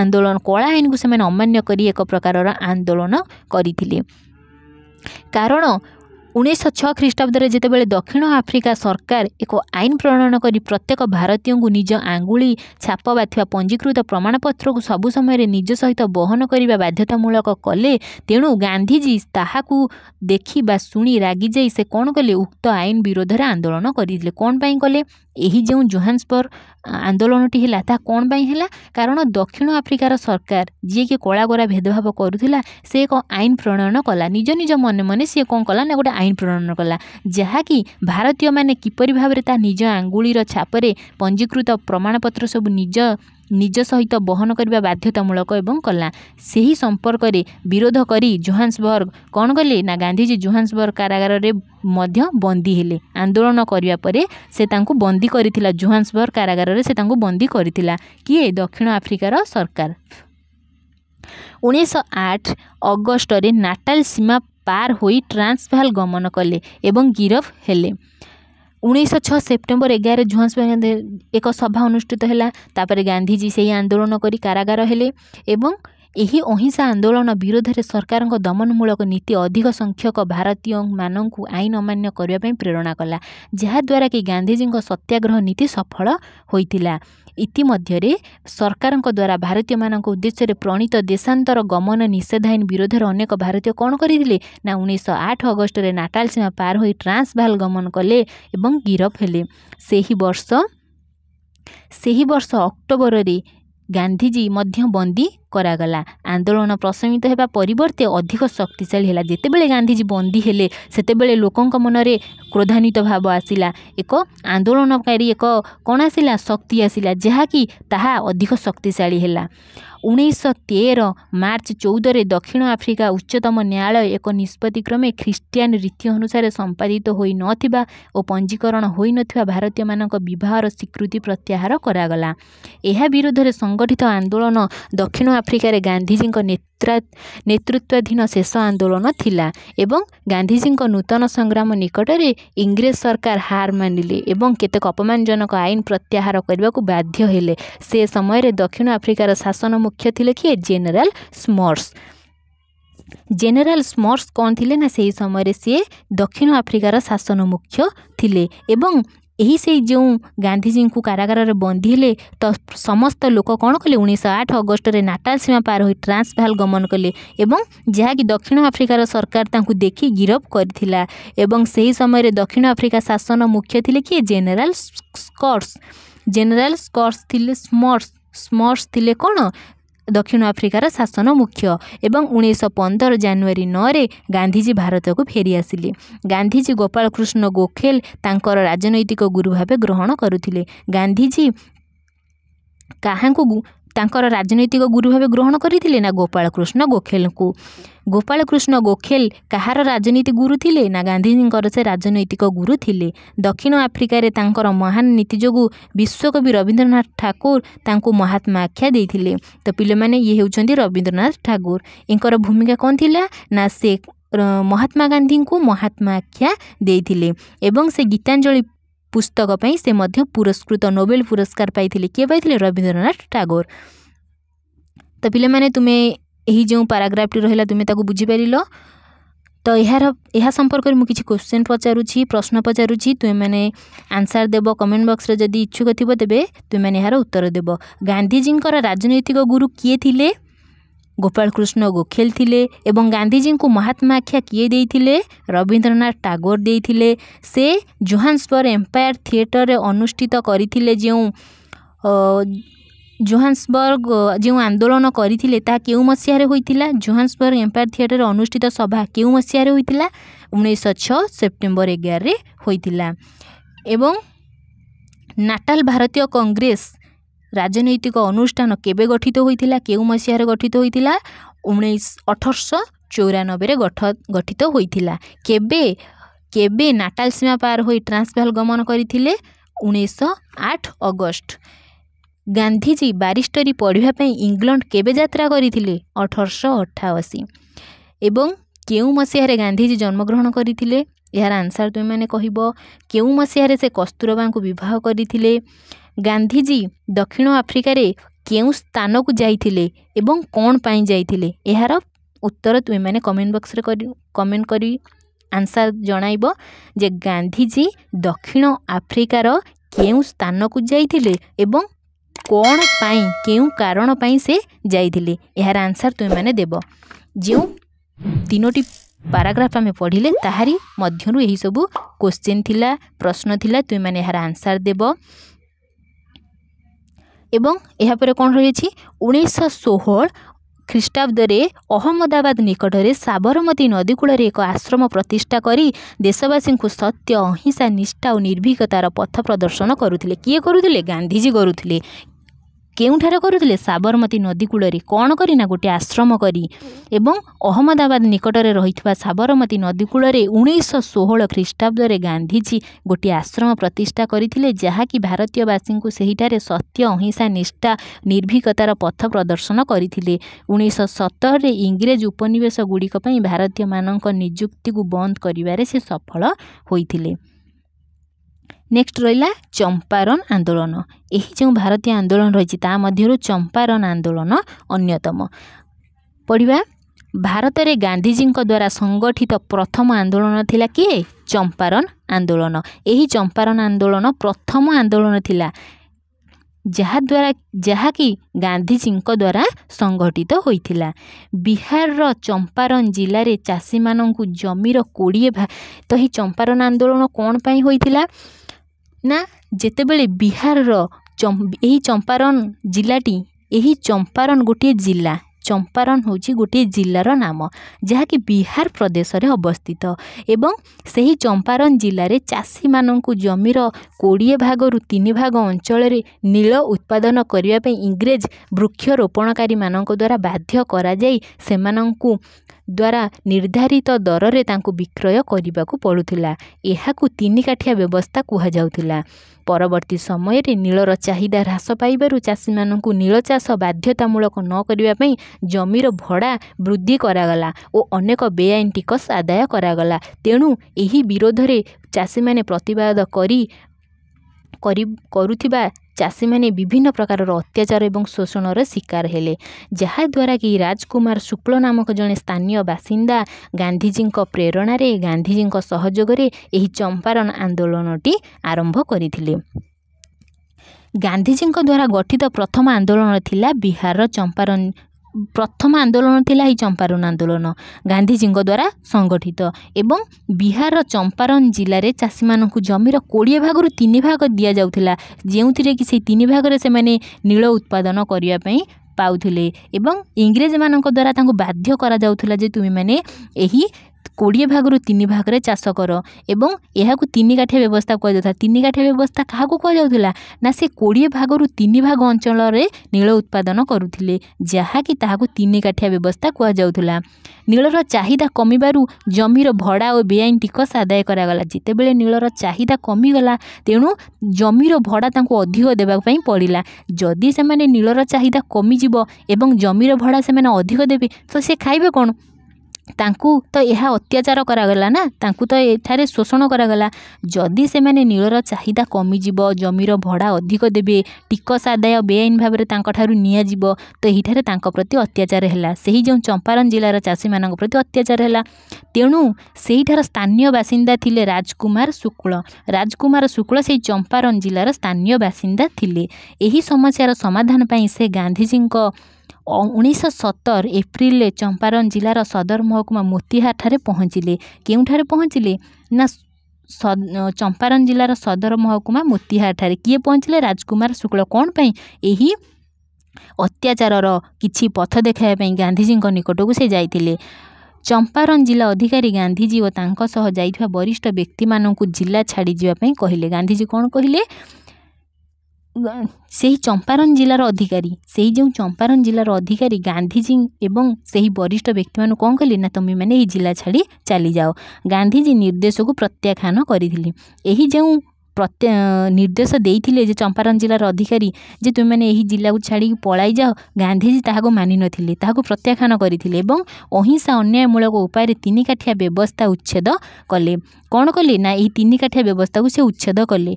A: ଆନ୍ଦୋଳନ କଳା ଆଇନକୁ ସେମାନେ ଅମାନ୍ୟ କରି ଏକ ପ୍ରକାରର ଆନ୍ଦୋଳନ କରିଥିଲେ କାରଣ ଉଣେଇଶହ ଛଅ ଖ୍ରୀଷ୍ଟାବ୍ଦରେ ଯେତେବେଳେ ଦକ୍ଷିଣ ଆଫ୍ରିକା ସରକାର ଏକ ଆଇନ ପ୍ରଣୟନ କରି ପ୍ରତ୍ୟେକ ଭାରତୀୟଙ୍କୁ ନିଜ ଆଙ୍ଗୁଳି ଛାପ ବା ଥିବା ପଞ୍ଜୀକୃତ ପ୍ରମାଣପତ୍ରକୁ ସବୁ ସମୟରେ ନିଜ ସହିତ ବହନ କରିବା ବାଧ୍ୟତାମୂଳକ କଲେ ତେଣୁ ଗାନ୍ଧିଜୀ ତାହାକୁ ଦେଖି ବା ଶୁଣି ରାଗିଯାଇ ସେ କ'ଣ କଲେ ଉକ୍ତ ଆଇନ ବିରୋଧରେ ଆନ୍ଦୋଳନ କରିଥିଲେ କ'ଣ ପାଇଁ କଲେ ଏହି ଯେଉଁ ଜୋହାନ୍ସବର୍ଗ ଆନ୍ଦୋଳନଟି ହେଲା ତାହା କ'ଣ ପାଇଁ ହେଲା କାରଣ ଦକ୍ଷିଣ ଆଫ୍ରିକାର ସରକାର ଯିଏକି କଳାଗୋରା ଭେଦଭାବ କରୁଥିଲା ସେ ଏକ ଆଇନ ପ୍ରଣୟନ କଲା ନିଜ ନିଜ ମନେ ମନେ ସିଏ କ'ଣ କଲା ନା ଗୋଟେ ଆଇନ ପ୍ରଣୟନ କଲା ଯାହାକି ଭାରତୀୟମାନେ କିପରି ଭାବରେ ତା ନିଜ ଆଙ୍ଗୁଳିର ଛାପରେ ପଞ୍ଜୀକୃତ ପ୍ରମାଣପତ୍ର ସବୁ ନିଜ ନିଜ ସହିତ ବହନ କରିବା ବାଧ୍ୟତାମୂଳକ ଏବଂ କଲା ସେହି ସମ୍ପର୍କରେ ବିରୋଧ କରି ଜୋହାନ୍ସବର୍ଗ କ'ଣ କଲେ ନା ଗାନ୍ଧିଜୀ ଜୋହାନ୍ସବର୍ଗ କାରାଗାରରେ ମଧ୍ୟ ବନ୍ଦୀ ହେଲେ ଆନ୍ଦୋଳନ କରିବା ପରେ ସେ ତାଙ୍କୁ ବନ୍ଦୀ କରିଥିଲା ଜୋହାନ୍ସବର୍ଗ କାରାଗାରରେ ସେ ତାଙ୍କୁ ବନ୍ଦୀ କରିଥିଲା କିଏ ଦକ୍ଷିଣ ଆଫ୍ରିକାର ସରକାର ଉଣେଇଶହ ଆଠ ଅଗଷ୍ଟରେ ନାଟାଲ ସୀମା ପାର ହୋଇ ଟ୍ରାନ୍ସଭାଲ ଗମନ କଲେ ଏବଂ ଗିରଫ ହେଲେ ଉଣେଇଶହ ଛଅ ସେପ୍ଟେମ୍ବର ଏଗାର ଜୁହାନ୍ସବର୍ଗ ଏକ ସଭା ଅନୁଷ୍ଠିତ ହେଲା ତା'ପରେ ଗାନ୍ଧିଜୀ ସେହି ଆନ୍ଦୋଳନ କରି କାରାଗାର ହେଲେ ଏବଂ ଏହି ଅହିଂସା ଆନ୍ଦୋଳନ ବିରୋଧରେ ସରକାରଙ୍କ ଦମନମୂଳକ ନୀତି ଅଧିକ ସଂଖ୍ୟକ ଭାରତୀୟମାନଙ୍କୁ ଆଇନ ଅମାନ୍ୟ କରିବା ପାଇଁ ପ୍ରେରଣା କଲା ଯାହାଦ୍ୱାରା କି ଗାନ୍ଧିଜୀଙ୍କ ସତ୍ୟାଗ୍ରହ ନୀତି ସଫଳ ହୋଇଥିଲା ଇତିମଧ୍ୟରେ ସରକାରଙ୍କ ଦ୍ୱାରା ଭାରତୀୟମାନଙ୍କ ଉଦ୍ଦେଶ୍ୟରେ ପ୍ରଣୀତ ଦେଶାନ୍ତର ଗମନ ନିଷେଧ ଆଇନ ବିରୋଧରେ ଅନେକ ଭାରତୀୟ କ'ଣ କରିଥିଲେ ନା ଉଣେଇଶହ ଆଠ ଅଗଷ୍ଟରେ ନାଟାଲ ସୀମା ପାର ହୋଇ ଟ୍ରାନ୍ସଭାଲ ଗମନ କଲେ ଏବଂ ଗିରଫ ହେଲେ ସେହି ବର୍ଷ ସେହି ବର୍ଷ ଅକ୍ଟୋବରରେ ଗାନ୍ଧିଜୀ ମଧ୍ୟ ବନ୍ଦୀ କରାଗଲା ଆନ୍ଦୋଳନ ପ୍ରଶମିତ ହେବା ପରିବର୍ତ୍ତେ ଅଧିକ ଶକ୍ତିଶାଳୀ ହେଲା ଯେତେବେଳେ ଗାନ୍ଧିଜୀ ବନ୍ଦୀ ହେଲେ ସେତେବେଳେ ଲୋକଙ୍କ ମନରେ କ୍ରୋଧାନ୍ୱିତ ଭାବ ଆସିଲା ଏକ ଆନ୍ଦୋଳନକାରୀ ଏକ କ'ଣ ଆସିଲା ଶକ୍ତି ଆସିଲା ଯାହାକି ତାହା ଅଧିକ ଶକ୍ତିଶାଳୀ ହେଲା ଉଣେଇଶହ ତେର ମାର୍ଚ୍ଚ ଚଉଦରେ ଦକ୍ଷିଣ ଆଫ୍ରିକା ଉଚ୍ଚତମ ନ୍ୟାୟାଳୟ ଏକ ନିଷ୍ପତ୍ତି କ୍ରମେ ଖ୍ରୀଷ୍ଟିଆନ ରୀତି ଅନୁସାରେ ସମ୍ପାଦିତ ହୋଇନଥିବା ଓ ପଞ୍ଜୀକରଣ ହୋଇନଥିବା ଭାରତୀୟମାନଙ୍କ ବିବାହର ସ୍ୱୀକୃତି ପ୍ରତ୍ୟାହାର କରାଗଲା ଏହା ବିରୁଦ୍ଧରେ ସଂଗଠିତ ଆନ୍ଦୋଳନ ଦକ୍ଷିଣ ଆଫ୍ରିକାରେ ଗାନ୍ଧିଜୀଙ୍କ ନେତୃତ୍ୱାଧୀନ ଶେଷ ଆନ୍ଦୋଳନ ଥିଲା ଏବଂ ଗାନ୍ଧିଜୀଙ୍କ ନୂତନ ସଂଗ୍ରାମ ନିକଟରେ ଇଂରେଜ ସରକାର ହାର ମାନିଲେ ଏବଂ କେତେକ ଅପମାନଜନକ ଆଇନ ପ୍ରତ୍ୟାହାର କରିବାକୁ ବାଧ୍ୟ ହେଲେ ସେ ସମୟରେ ଦକ୍ଷିଣ ଆଫ୍ରିକାର ଶାସନ ମୁଖ୍ୟ ଥିଲେ କିଏ ଜେନେରାଲ ସ୍ମର୍ସ ଜେନେରାଲ ସ୍ମର୍ସ କ'ଣ ଥିଲେ ନା ସେହି ସମୟରେ ସିଏ ଦକ୍ଷିଣ ଆଫ୍ରିକାର ଶାସନ ମୁଖ୍ୟ ଥିଲେ ଏବଂ ଏହି ସେଇ ଯେଉଁ ଗାନ୍ଧିଜୀଙ୍କୁ କାରାଗାରରେ ବନ୍ଦୀ ହେଲେ ତ ସମସ୍ତ ଲୋକ କ'ଣ କଲେ ଉଣେଇଶହ ଆଠ ଅଗଷ୍ଟରେ ନାଟାଲ ସୀମା ପାର ହୋଇ ଟ୍ରାନ୍ସଭାଲ ଗମନ କଲେ ଏବଂ ଯାହାକି ଦକ୍ଷିଣ ଆଫ୍ରିକାର ସରକାର ତାଙ୍କୁ ଦେଖି ଗିରଫ କରିଥିଲା ଏବଂ ସେହି ସମୟରେ ଦକ୍ଷିଣ ଆଫ୍ରିକା ଶାସନ ମୁଖ୍ୟ ଥିଲେ କିଏ ଜେନେରାଲ ସ୍କଟ୍ସ ଜେନେରାଲ ସ୍କଟ୍ସ ଥିଲେ ସ୍ମର୍ସ ସ୍ମର୍ସ ଥିଲେ କ'ଣ ଦକ୍ଷିଣ ଆଫ୍ରିକାର ଶାସନ ମୁଖ୍ୟ ଏବଂ ଉଣେଇଶହ ପନ୍ଦର ଜାନୁଆରୀ ନଅରେ ଗାନ୍ଧିଜୀ ଭାରତକୁ ଫେରିଆସିଲେ ଗାନ୍ଧିଜୀ ଗୋପାଳକୃଷ୍ଣ ଗୋଖେଲ ତାଙ୍କର ରାଜନୈତିକ ଗୁରୁ ଭାବେ ଗ୍ରହଣ କରୁଥିଲେ ଗାନ୍ଧିଜୀ କାହାଙ୍କୁ ତାଙ୍କର ରାଜନୈତିକ ଗୁରୁ ଭାବେ ଗ୍ରହଣ କରିଥିଲେ ନା ଗୋପାଳକୃଷ୍ଣ ଗୋଖେଲଙ୍କୁ ଗୋପାଳକୃଷ୍ଣ ଗୋଖେଲ କାହାର ରାଜନୀତି ଗୁରୁ ଥିଲେ ନା ଗାନ୍ଧିଜୀଙ୍କର ସେ ରାଜନୈତିକ ଗୁରୁ ଥିଲେ ଦକ୍ଷିଣ ଆଫ୍ରିକାରେ ତାଙ୍କର ମହାନ ନୀତି ଯୋଗୁଁ ବିଶ୍ୱକବି ରବୀନ୍ଦ୍ରନାଥ ଠାକୁର ତାଙ୍କୁ ମହାତ୍ମା ଆଖ୍ୟା ଦେଇଥିଲେ ତ ପିଲାମାନେ ଇଏ ହେଉଛନ୍ତି ରବୀନ୍ଦ୍ରନାଥ ଠାକୁର ଏଙ୍କର ଭୂମିକା କ'ଣ ଥିଲା ନା ସେ ମହାତ୍ମା ଗାନ୍ଧୀଙ୍କୁ ମହାତ୍ମା ଆଖ୍ୟା ଦେଇଥିଲେ ଏବଂ ସେ ଗୀତାଞ୍ଜଳି ପୁସ୍ତକ ପାଇଁ ସେ ମଧ୍ୟ ପୁରସ୍କୃତ ନୋବେଲ ପୁରସ୍କାର ପାଇଥିଲେ କିଏ ପାଇଥିଲେ ରବୀନ୍ଦ୍ରନାଥ ଟାଗୋର ତ ପିଲାମାନେ ତୁମେ ଏହି ଯେଉଁ ପାରାଗ୍ରାଫଟି ରହିଲା ତୁମେ ତାକୁ ବୁଝିପାରିଲ ତ ଏହାର ଏହା ସମ୍ପର୍କରେ ମୁଁ କିଛି କ୍ୱେଶ୍ଚନ୍ ପଚାରୁଛି ପ୍ରଶ୍ନ ପଚାରୁଛି ତୁମେମାନେ ଆନ୍ସର୍ ଦେବ କମେଣ୍ଟ ବକ୍ସରେ ଯଦି ଇଚ୍ଛୁକ ଥିବ ତେବେ ତୁମେମାନେ ଏହାର ଉତ୍ତର ଦେବ ଗାନ୍ଧିଜୀଙ୍କର ରାଜନୈତିକ ଗୁରୁ କିଏ ଥିଲେ गोपाल कृष्ण गोपाकृष्ण गोखेलले गांधीजी को महात्मा आख्या कि दिइ Rabindranath Tagore the Johannesburg Empire Theatre अनुष्ठित गरिहान्सबवर्ग जो आन्दोलन गरि मसार हुन्छ जुहानसबर्ग एम्पायर थिएटर अनुष्ठित सभा केही मसहार हुन्छ उन्नाइस छप्टेम्बर एघारे हुन्छ एटाल भारतीय कांग्रेस ରାଜନୈତିକ ଅନୁଷ୍ଠାନ କେବେ ଗଠିତ ହୋଇଥିଲା କେଉଁ ମସିହାରେ ଗଠିତ ହୋଇଥିଲା ଉଣେଇଶ ଅଠରଶହ ଚଉରାନବେରେ ଗଠ ଗଠିତ ହୋଇଥିଲା କେବେ କେବେ ନାଟାଲ ସୀମା ପାର ହୋଇ ଟ୍ରାନ୍ସଭାଲ ଗମନ କରିଥିଲେ ଉଣେଇଶହ ଆଠ ଅଗଷ୍ଟ ଗାନ୍ଧିଜୀ ବାରିଷ୍ଟରୀ ପଢ଼ିବା ପାଇଁ ଇଂଲଣ୍ଡ କେବେ ଯାତ୍ରା କରିଥିଲେ ଅଠରଶହ ଅଠାଅଶୀ ଏବଂ କେଉଁ ମସିହାରେ ଗାନ୍ଧିଜୀ ଜନ୍ମଗ୍ରହଣ କରିଥିଲେ ଏହାର ଆନ୍ସର ତୁମେମାନେ କହିବ କେଉଁ ମସିହାରେ ସେ କସ୍ତୁରବାଙ୍କୁ ବିବାହ କରିଥିଲେ ଗାନ୍ଧୀଜୀ ଦକ୍ଷିଣ ଆଫ୍ରିକାରେ କେଉଁ ସ୍ଥାନକୁ ଯାଇଥିଲେ ଏବଂ କ'ଣ ପାଇଁ ଯାଇଥିଲେ ଏହାର ଉତ୍ତର ତୁମେମାନେ କମେଣ୍ଟ ବକ୍ସରେ କରି କମେଣ୍ଟ କରି ଆନ୍ସାର୍ ଜଣାଇବ ଯେ ଗାନ୍ଧୀଜୀ ଦକ୍ଷିଣ ଆଫ୍ରିକାର କେଉଁ ସ୍ଥାନକୁ ଯାଇଥିଲେ ଏବଂ କ'ଣ ପାଇଁ କେଉଁ କାରଣ ପାଇଁ ସେ ଯାଇଥିଲେ ଏହାର ଆନ୍ସାର ତୁମେମାନେ ଦେବ ଯେଉଁ ତିନୋଟି ପାରାଗ୍ରାଫ ଆମେ ପଢ଼ିଲେ ତାହାରି ମଧ୍ୟରୁ ଏହିସବୁ କୋଶ୍ଚିନ୍ ଥିଲା ପ୍ରଶ୍ନ ଥିଲା ତୁମେମାନେ ଏହାର ଆନ୍ସାର ଦେବ ଏବଂ ଏହାପରେ କ'ଣ ରହିଛି ଉଣେଇଶହ ଷୋହଳ ଖ୍ରୀଷ୍ଟାବ୍ଦରେ ଅହମ୍ମଦାବାଦ ନିକଟରେ ସାବରମତୀ ନଦୀ କୂଳରେ ଏକ ଆଶ୍ରମ ପ୍ରତିଷ୍ଠା କରି ଦେଶବାସୀଙ୍କୁ ସତ୍ୟ ଅହିଂସା ନିଷ୍ଠା ଓ ନିର୍ଭୀକତାର ପଥ ପ୍ରଦର୍ଶନ କରୁଥିଲେ କିଏ କରୁଥିଲେ ଗାନ୍ଧିଜୀ କରୁଥିଲେ କେଉଁଠାରେ କରୁଥିଲେ ସାବରମତୀ ନଦୀ କୂଳରେ କ'ଣ କରି ନା ଗୋଟିଏ ଆଶ୍ରମ କରି ଏବଂ ଅହମ୍ମଦାବାଦ ନିକଟରେ ରହିଥିବା ସାବରମତୀ ନଦୀ କୂଳରେ ଉଣେଇଶହ ଷୋହଳ ଖ୍ରୀଷ୍ଟାବ୍ଦରେ ଗାନ୍ଧିଜୀ ଗୋଟିଏ ଆଶ୍ରମ ପ୍ରତିଷ୍ଠା କରିଥିଲେ ଯାହାକି ଭାରତୀୟବାସୀଙ୍କୁ ସେହିଠାରେ ସତ୍ୟ ଅହିଂସା ନିଷ୍ଠା ନିର୍ଭୀକତାର ପଥ ପ୍ରଦର୍ଶନ କରିଥିଲେ ଉଣେଇଶହ ସତରରେ ଇଂରେଜ ଉପନିବେଶଗୁଡ଼ିକ ପାଇଁ ଭାରତୀୟମାନଙ୍କ ନିଯୁକ୍ତିକୁ ବନ୍ଦ କରିବାରେ ସେ ସଫଳ ହୋଇଥିଲେ ନେକ୍ସଟ ରହିଲା ଚମ୍ପାରନ୍ ଆନ୍ଦୋଳନ ଏହି ଯେଉଁ ଭାରତୀୟ ଆନ୍ଦୋଳନ ରହିଛି ତା ମଧ୍ୟରୁ ଚମ୍ପାରନ୍ ଆନ୍ଦୋଳନ ଅନ୍ୟତମ ପଢ଼ିବା ଭାରତରେ ଗାନ୍ଧିଜୀଙ୍କ ଦ୍ୱାରା ସଂଗଠିତ ପ୍ରଥମ ଆନ୍ଦୋଳନ ଥିଲା କିଏ ଚମ୍ପାରନ୍ ଆନ୍ଦୋଳନ ଏହି ଚମ୍ପାରନ୍ ଆନ୍ଦୋଳନ ପ୍ରଥମ ଆନ୍ଦୋଳନ ଥିଲା ଯାହାଦ୍ୱାରା ଯାହାକି ଗାନ୍ଧିଜୀଙ୍କ ଦ୍ୱାରା ସଂଗଠିତ ହୋଇଥିଲା ବିହାରର ଚମ୍ପାରନ ଜିଲ୍ଲାରେ ଚାଷୀମାନଙ୍କୁ ଜମିର କୋଡ଼ିଏ ଭା ତ ଏହି ଚମ୍ପାରନ ଆନ୍ଦୋଳନ କ'ଣ ପାଇଁ ହୋଇଥିଲା ନା ଯେତେବେଳେ ବିହାରର ଏହି ଚମ୍ପାରନ୍ ଜିଲ୍ଲାଟି ଏହି ଚମ୍ପାରନ୍ ଗୋଟିଏ ଜିଲ୍ଲା ଚମ୍ପାରନ୍ ହେଉଛି ଗୋଟିଏ ଜିଲ୍ଲାର ନାମ ଯାହାକି ବିହାର ପ୍ରଦେଶରେ ଅବସ୍ଥିତ ଏବଂ ସେହି ଚମ୍ପାରନ୍ ଜିଲ୍ଲାରେ ଚାଷୀମାନଙ୍କୁ ଜମିର କୋଡ଼ିଏ ଭାଗରୁ ତିନି ଭାଗ ଅଞ୍ଚଳରେ ନୀଳ ଉତ୍ପାଦନ କରିବା ପାଇଁ ଇଂରେଜ ବୃକ୍ଷରୋପଣକାରୀମାନଙ୍କ ଦ୍ୱାରା ବାଧ୍ୟ କରାଯାଇ ସେମାନଙ୍କୁ ଦ୍ୱାରା ନିର୍ଦ୍ଧାରିତ ଦରରେ ତାଙ୍କୁ ବିକ୍ରୟ କରିବାକୁ ପଡ଼ୁଥିଲା ଏହାକୁ ତିନିକାଠିଆ ବ୍ୟବସ୍ଥା କୁହାଯାଉଥିଲା ପରବର୍ତ୍ତୀ ସମୟରେ ନୀଳର ଚାହିଦା ହ୍ରାସ ପାଇବାରୁ ଚାଷୀମାନଙ୍କୁ ନୀଳ ଚାଷ ବାଧ୍ୟତାମୂଳକ ନ କରିବା ପାଇଁ ଜମିର ଭଡ଼ା ବୃଦ୍ଧି କରାଗଲା ଓ ଅନେକ ବେଆଇନ ଟିକସ ଆଦାୟ କରାଗଲା ତେଣୁ ଏହି ବିରୋଧରେ ଚାଷୀମାନେ ପ୍ରତିବାଦ କରି କରୁଥିବା ଚାଷୀମାନେ ବିଭିନ୍ନ ପ୍ରକାରର ଅତ୍ୟାଚାର ଏବଂ ଶୋଷଣର ଶିକାର ହେଲେ ଯାହାଦ୍ୱାରା କି ରାଜକୁମାର ଶୁକ୍ଳ ନାମକ ଜଣେ ସ୍ଥାନୀୟ ବାସିନ୍ଦା ଗାନ୍ଧିଜୀଙ୍କ ପ୍ରେରଣାରେ ଗାନ୍ଧିଜୀଙ୍କ ସହଯୋଗରେ ଏହି ଚମ୍ପାରଣ ଆନ୍ଦୋଳନଟି ଆରମ୍ଭ କରିଥିଲେ ଗାନ୍ଧିଜୀଙ୍କ ଦ୍ୱାରା ଗଠିତ ପ୍ରଥମ ଆନ୍ଦୋଳନ ଥିଲା ବିହାରର ଚମ୍ପାରଣ ପ୍ରଥମ ଆନ୍ଦୋଳନ ଥିଲା ଏହି ଚମ୍ପାରନ୍ ଆନ୍ଦୋଳନ ଗାନ୍ଧିଜୀଙ୍କ ଦ୍ୱାରା ସଂଗଠିତ ଏବଂ ବିହାରର ଚମ୍ପାରନ୍ ଜିଲ୍ଲାରେ ଚାଷୀମାନଙ୍କୁ ଜମିର କୋଡ଼ିଏ ଭାଗରୁ ତିନି ଭାଗ ଦିଆଯାଉଥିଲା ଯେଉଁଥିରେ କି ସେଇ ତିନି ଭାଗରେ ସେମାନେ ନୀଳ ଉତ୍ପାଦନ କରିବା ପାଇଁ ପାଉଥିଲେ ଏବଂ ଇଂରେଜମାନଙ୍କ ଦ୍ୱାରା ତାଙ୍କୁ ବାଧ୍ୟ କରାଯାଉଥିଲା ଯେ ତୁମେମାନେ ଏହି କୋଡ଼ିଏ ଭାଗରୁ ତିନି ଭାଗରେ ଚାଷ କର ଏବଂ ଏହାକୁ ତିନି କାଠିଆ ବ୍ୟବସ୍ଥା କୁହାଯାଉଥିଲା ତିନି କାଠିଆ ବ୍ୟବସ୍ଥା କାହାକୁ କୁହାଯାଉଥିଲା ନା ସେ କୋଡ଼ିଏ ଭାଗରୁ ତିନି ଭାଗ ଅଞ୍ଚଳରେ ନୀଳ ଉତ୍ପାଦନ କରୁଥିଲେ ଯାହାକି ତାହାକୁ ତିନି କାଠିଆ ବ୍ୟବସ୍ଥା କୁହାଯାଉଥିଲା ନୀଳର ଚାହିଦା କମିବାରୁ ଜମିର ଭଡ଼ା ଓ ବେଆଇନ ଟିକସ ଆଦାୟ କରାଗଲା ଯେତେବେଳେ ନୀଳର ଚାହିଦା କମିଗଲା ତେଣୁ ଜମିର ଭଡ଼ା ତାଙ୍କୁ ଅଧିକ ଦେବା ପାଇଁ ପଡ଼ିଲା ଯଦି ସେମାନେ ନୀଳର ଚାହିଦା କମିଯିବ ଏବଂ ଜମିର ଭଡ଼ା ସେମାନେ ଅଧିକ ଦେବେ ତ ସେ ଖାଇବେ କ'ଣ ତାଙ୍କୁ ତ ଏହା ଅତ୍ୟାଚାର କରାଗଲା ନା ତାଙ୍କୁ ତ ଏଠାରେ ଶୋଷଣ କରାଗଲା ଯଦି ସେମାନେ ନୀଳର ଚାହିଦା କମିଯିବ ଜମିର ଭଡ଼ା ଅଧିକ ଦେବେ ଟିକସ ଆଦାୟ ବେଆଇନ ଭାବରେ ତାଙ୍କଠାରୁ ନିଆଯିବ ତ ଏହିଠାରେ ତାଙ୍କ ପ୍ରତି ଅତ୍ୟାଚାର ହେଲା ସେହି ଯେଉଁ ଚମ୍ପାରନ୍ ଜିଲ୍ଲାର ଚାଷୀମାନଙ୍କ ପ୍ରତି ଅତ୍ୟାଚାର ହେଲା ତେଣୁ ସେହିଠାର ସ୍ଥାନୀୟ ବାସିନ୍ଦା ଥିଲେ ରାଜକୁମାର ଶୁକ୍ଳ ରାଜକୁମାର ଶୁକ୍ଳ ସେହି ଚମ୍ପାରନ୍ ଜିଲ୍ଲାର ସ୍ଥାନୀୟ ବାସିନ୍ଦା ଥିଲେ ଏହି ସମସ୍ୟାର ସମାଧାନ ପାଇଁ ସେ ଗାନ୍ଧିଜୀଙ୍କ ଉଣେଇଶହ ସତର ଏପ୍ରିଲରେ ଚମ୍ପାରନ୍ ଜିଲ୍ଲାର ସଦର ମହକୁମା ମୋତିହାରଠାରେ ପହଞ୍ଚିଲେ କେଉଁଠାରେ ପହଞ୍ଚିଲେ ନା ଚମ୍ପାରନ ଜିଲ୍ଲାର ସଦର ମହକୁମା ମୋତିହାରଠାରେ କିଏ ପହଞ୍ଚିଲେ ରାଜକୁମାର ଶୁକ୍ଳ କ'ଣ ପାଇଁ ଏହି ଅତ୍ୟାଚାରର କିଛି ପଥ ଦେଖାଇବା ପାଇଁ ଗାନ୍ଧିଜୀଙ୍କ ନିକଟକୁ ସେ ଯାଇଥିଲେ ଚମ୍ପାରନ ଜିଲ୍ଲା ଅଧିକାରୀ ଗାନ୍ଧିଜୀ ଓ ତାଙ୍କ ସହ ଯାଇଥିବା ବରିଷ୍ଠ ବ୍ୟକ୍ତିମାନଙ୍କୁ ଜିଲ୍ଲା ଛାଡ଼ିଯିବା ପାଇଁ କହିଲେ ଗାନ୍ଧିଜୀ କ'ଣ କହିଲେ ସେହି ଚମ୍ପାରନ୍ ଜିଲ୍ଲାର ଅଧିକାରୀ ସେହି ଯେଉଁ ଚମ୍ପାରନ୍ ଜିଲ୍ଲାର ଅଧିକାରୀ ଗାନ୍ଧିଜୀ ଏବଂ ସେହି ବରିଷ୍ଠ ବ୍ୟକ୍ତିମାନଙ୍କୁ କ'ଣ କଲେ ନା ତୁମେମାନେ ଏହି ଜିଲ୍ଲା ଛାଡ଼ି ଚାଲିଯାଅ ଗାନ୍ଧିଜୀ ନିର୍ଦ୍ଦେଶକୁ ପ୍ରତ୍ୟାଖ୍ୟାନ କରିଥିଲେ ଏହି ଯେଉଁ ପ୍ରତ୍ୟା ନିର୍ଦ୍ଦେଶ ଦେଇଥିଲେ ଯେ ଚମ୍ପାରନ୍ ଜିଲ୍ଲାର ଅଧିକାରୀ ଯେ ତୁମେମାନେ ଏହି ଜିଲ୍ଲାକୁ ଛାଡ଼ିକି ପଳାଇ ଯାଅ ଗାନ୍ଧିଜୀ ତାହାକୁ ମାନିନଥିଲେ ତାହାକୁ ପ୍ରତ୍ୟାଖ୍ୟାନ କରିଥିଲେ ଏବଂ ଅହିଂସା ଅନ୍ୟାୟମୂଳକ ଉପାୟରେ ତିନିକାଠିଆ ବ୍ୟବସ୍ଥା ଉଚ୍ଛେଦ କଲେ କ'ଣ କଲେ ନା ଏହି ତିନିକାଠିଆ ବ୍ୟବସ୍ଥାକୁ ସେ ଉଚ୍ଛେଦ କଲେ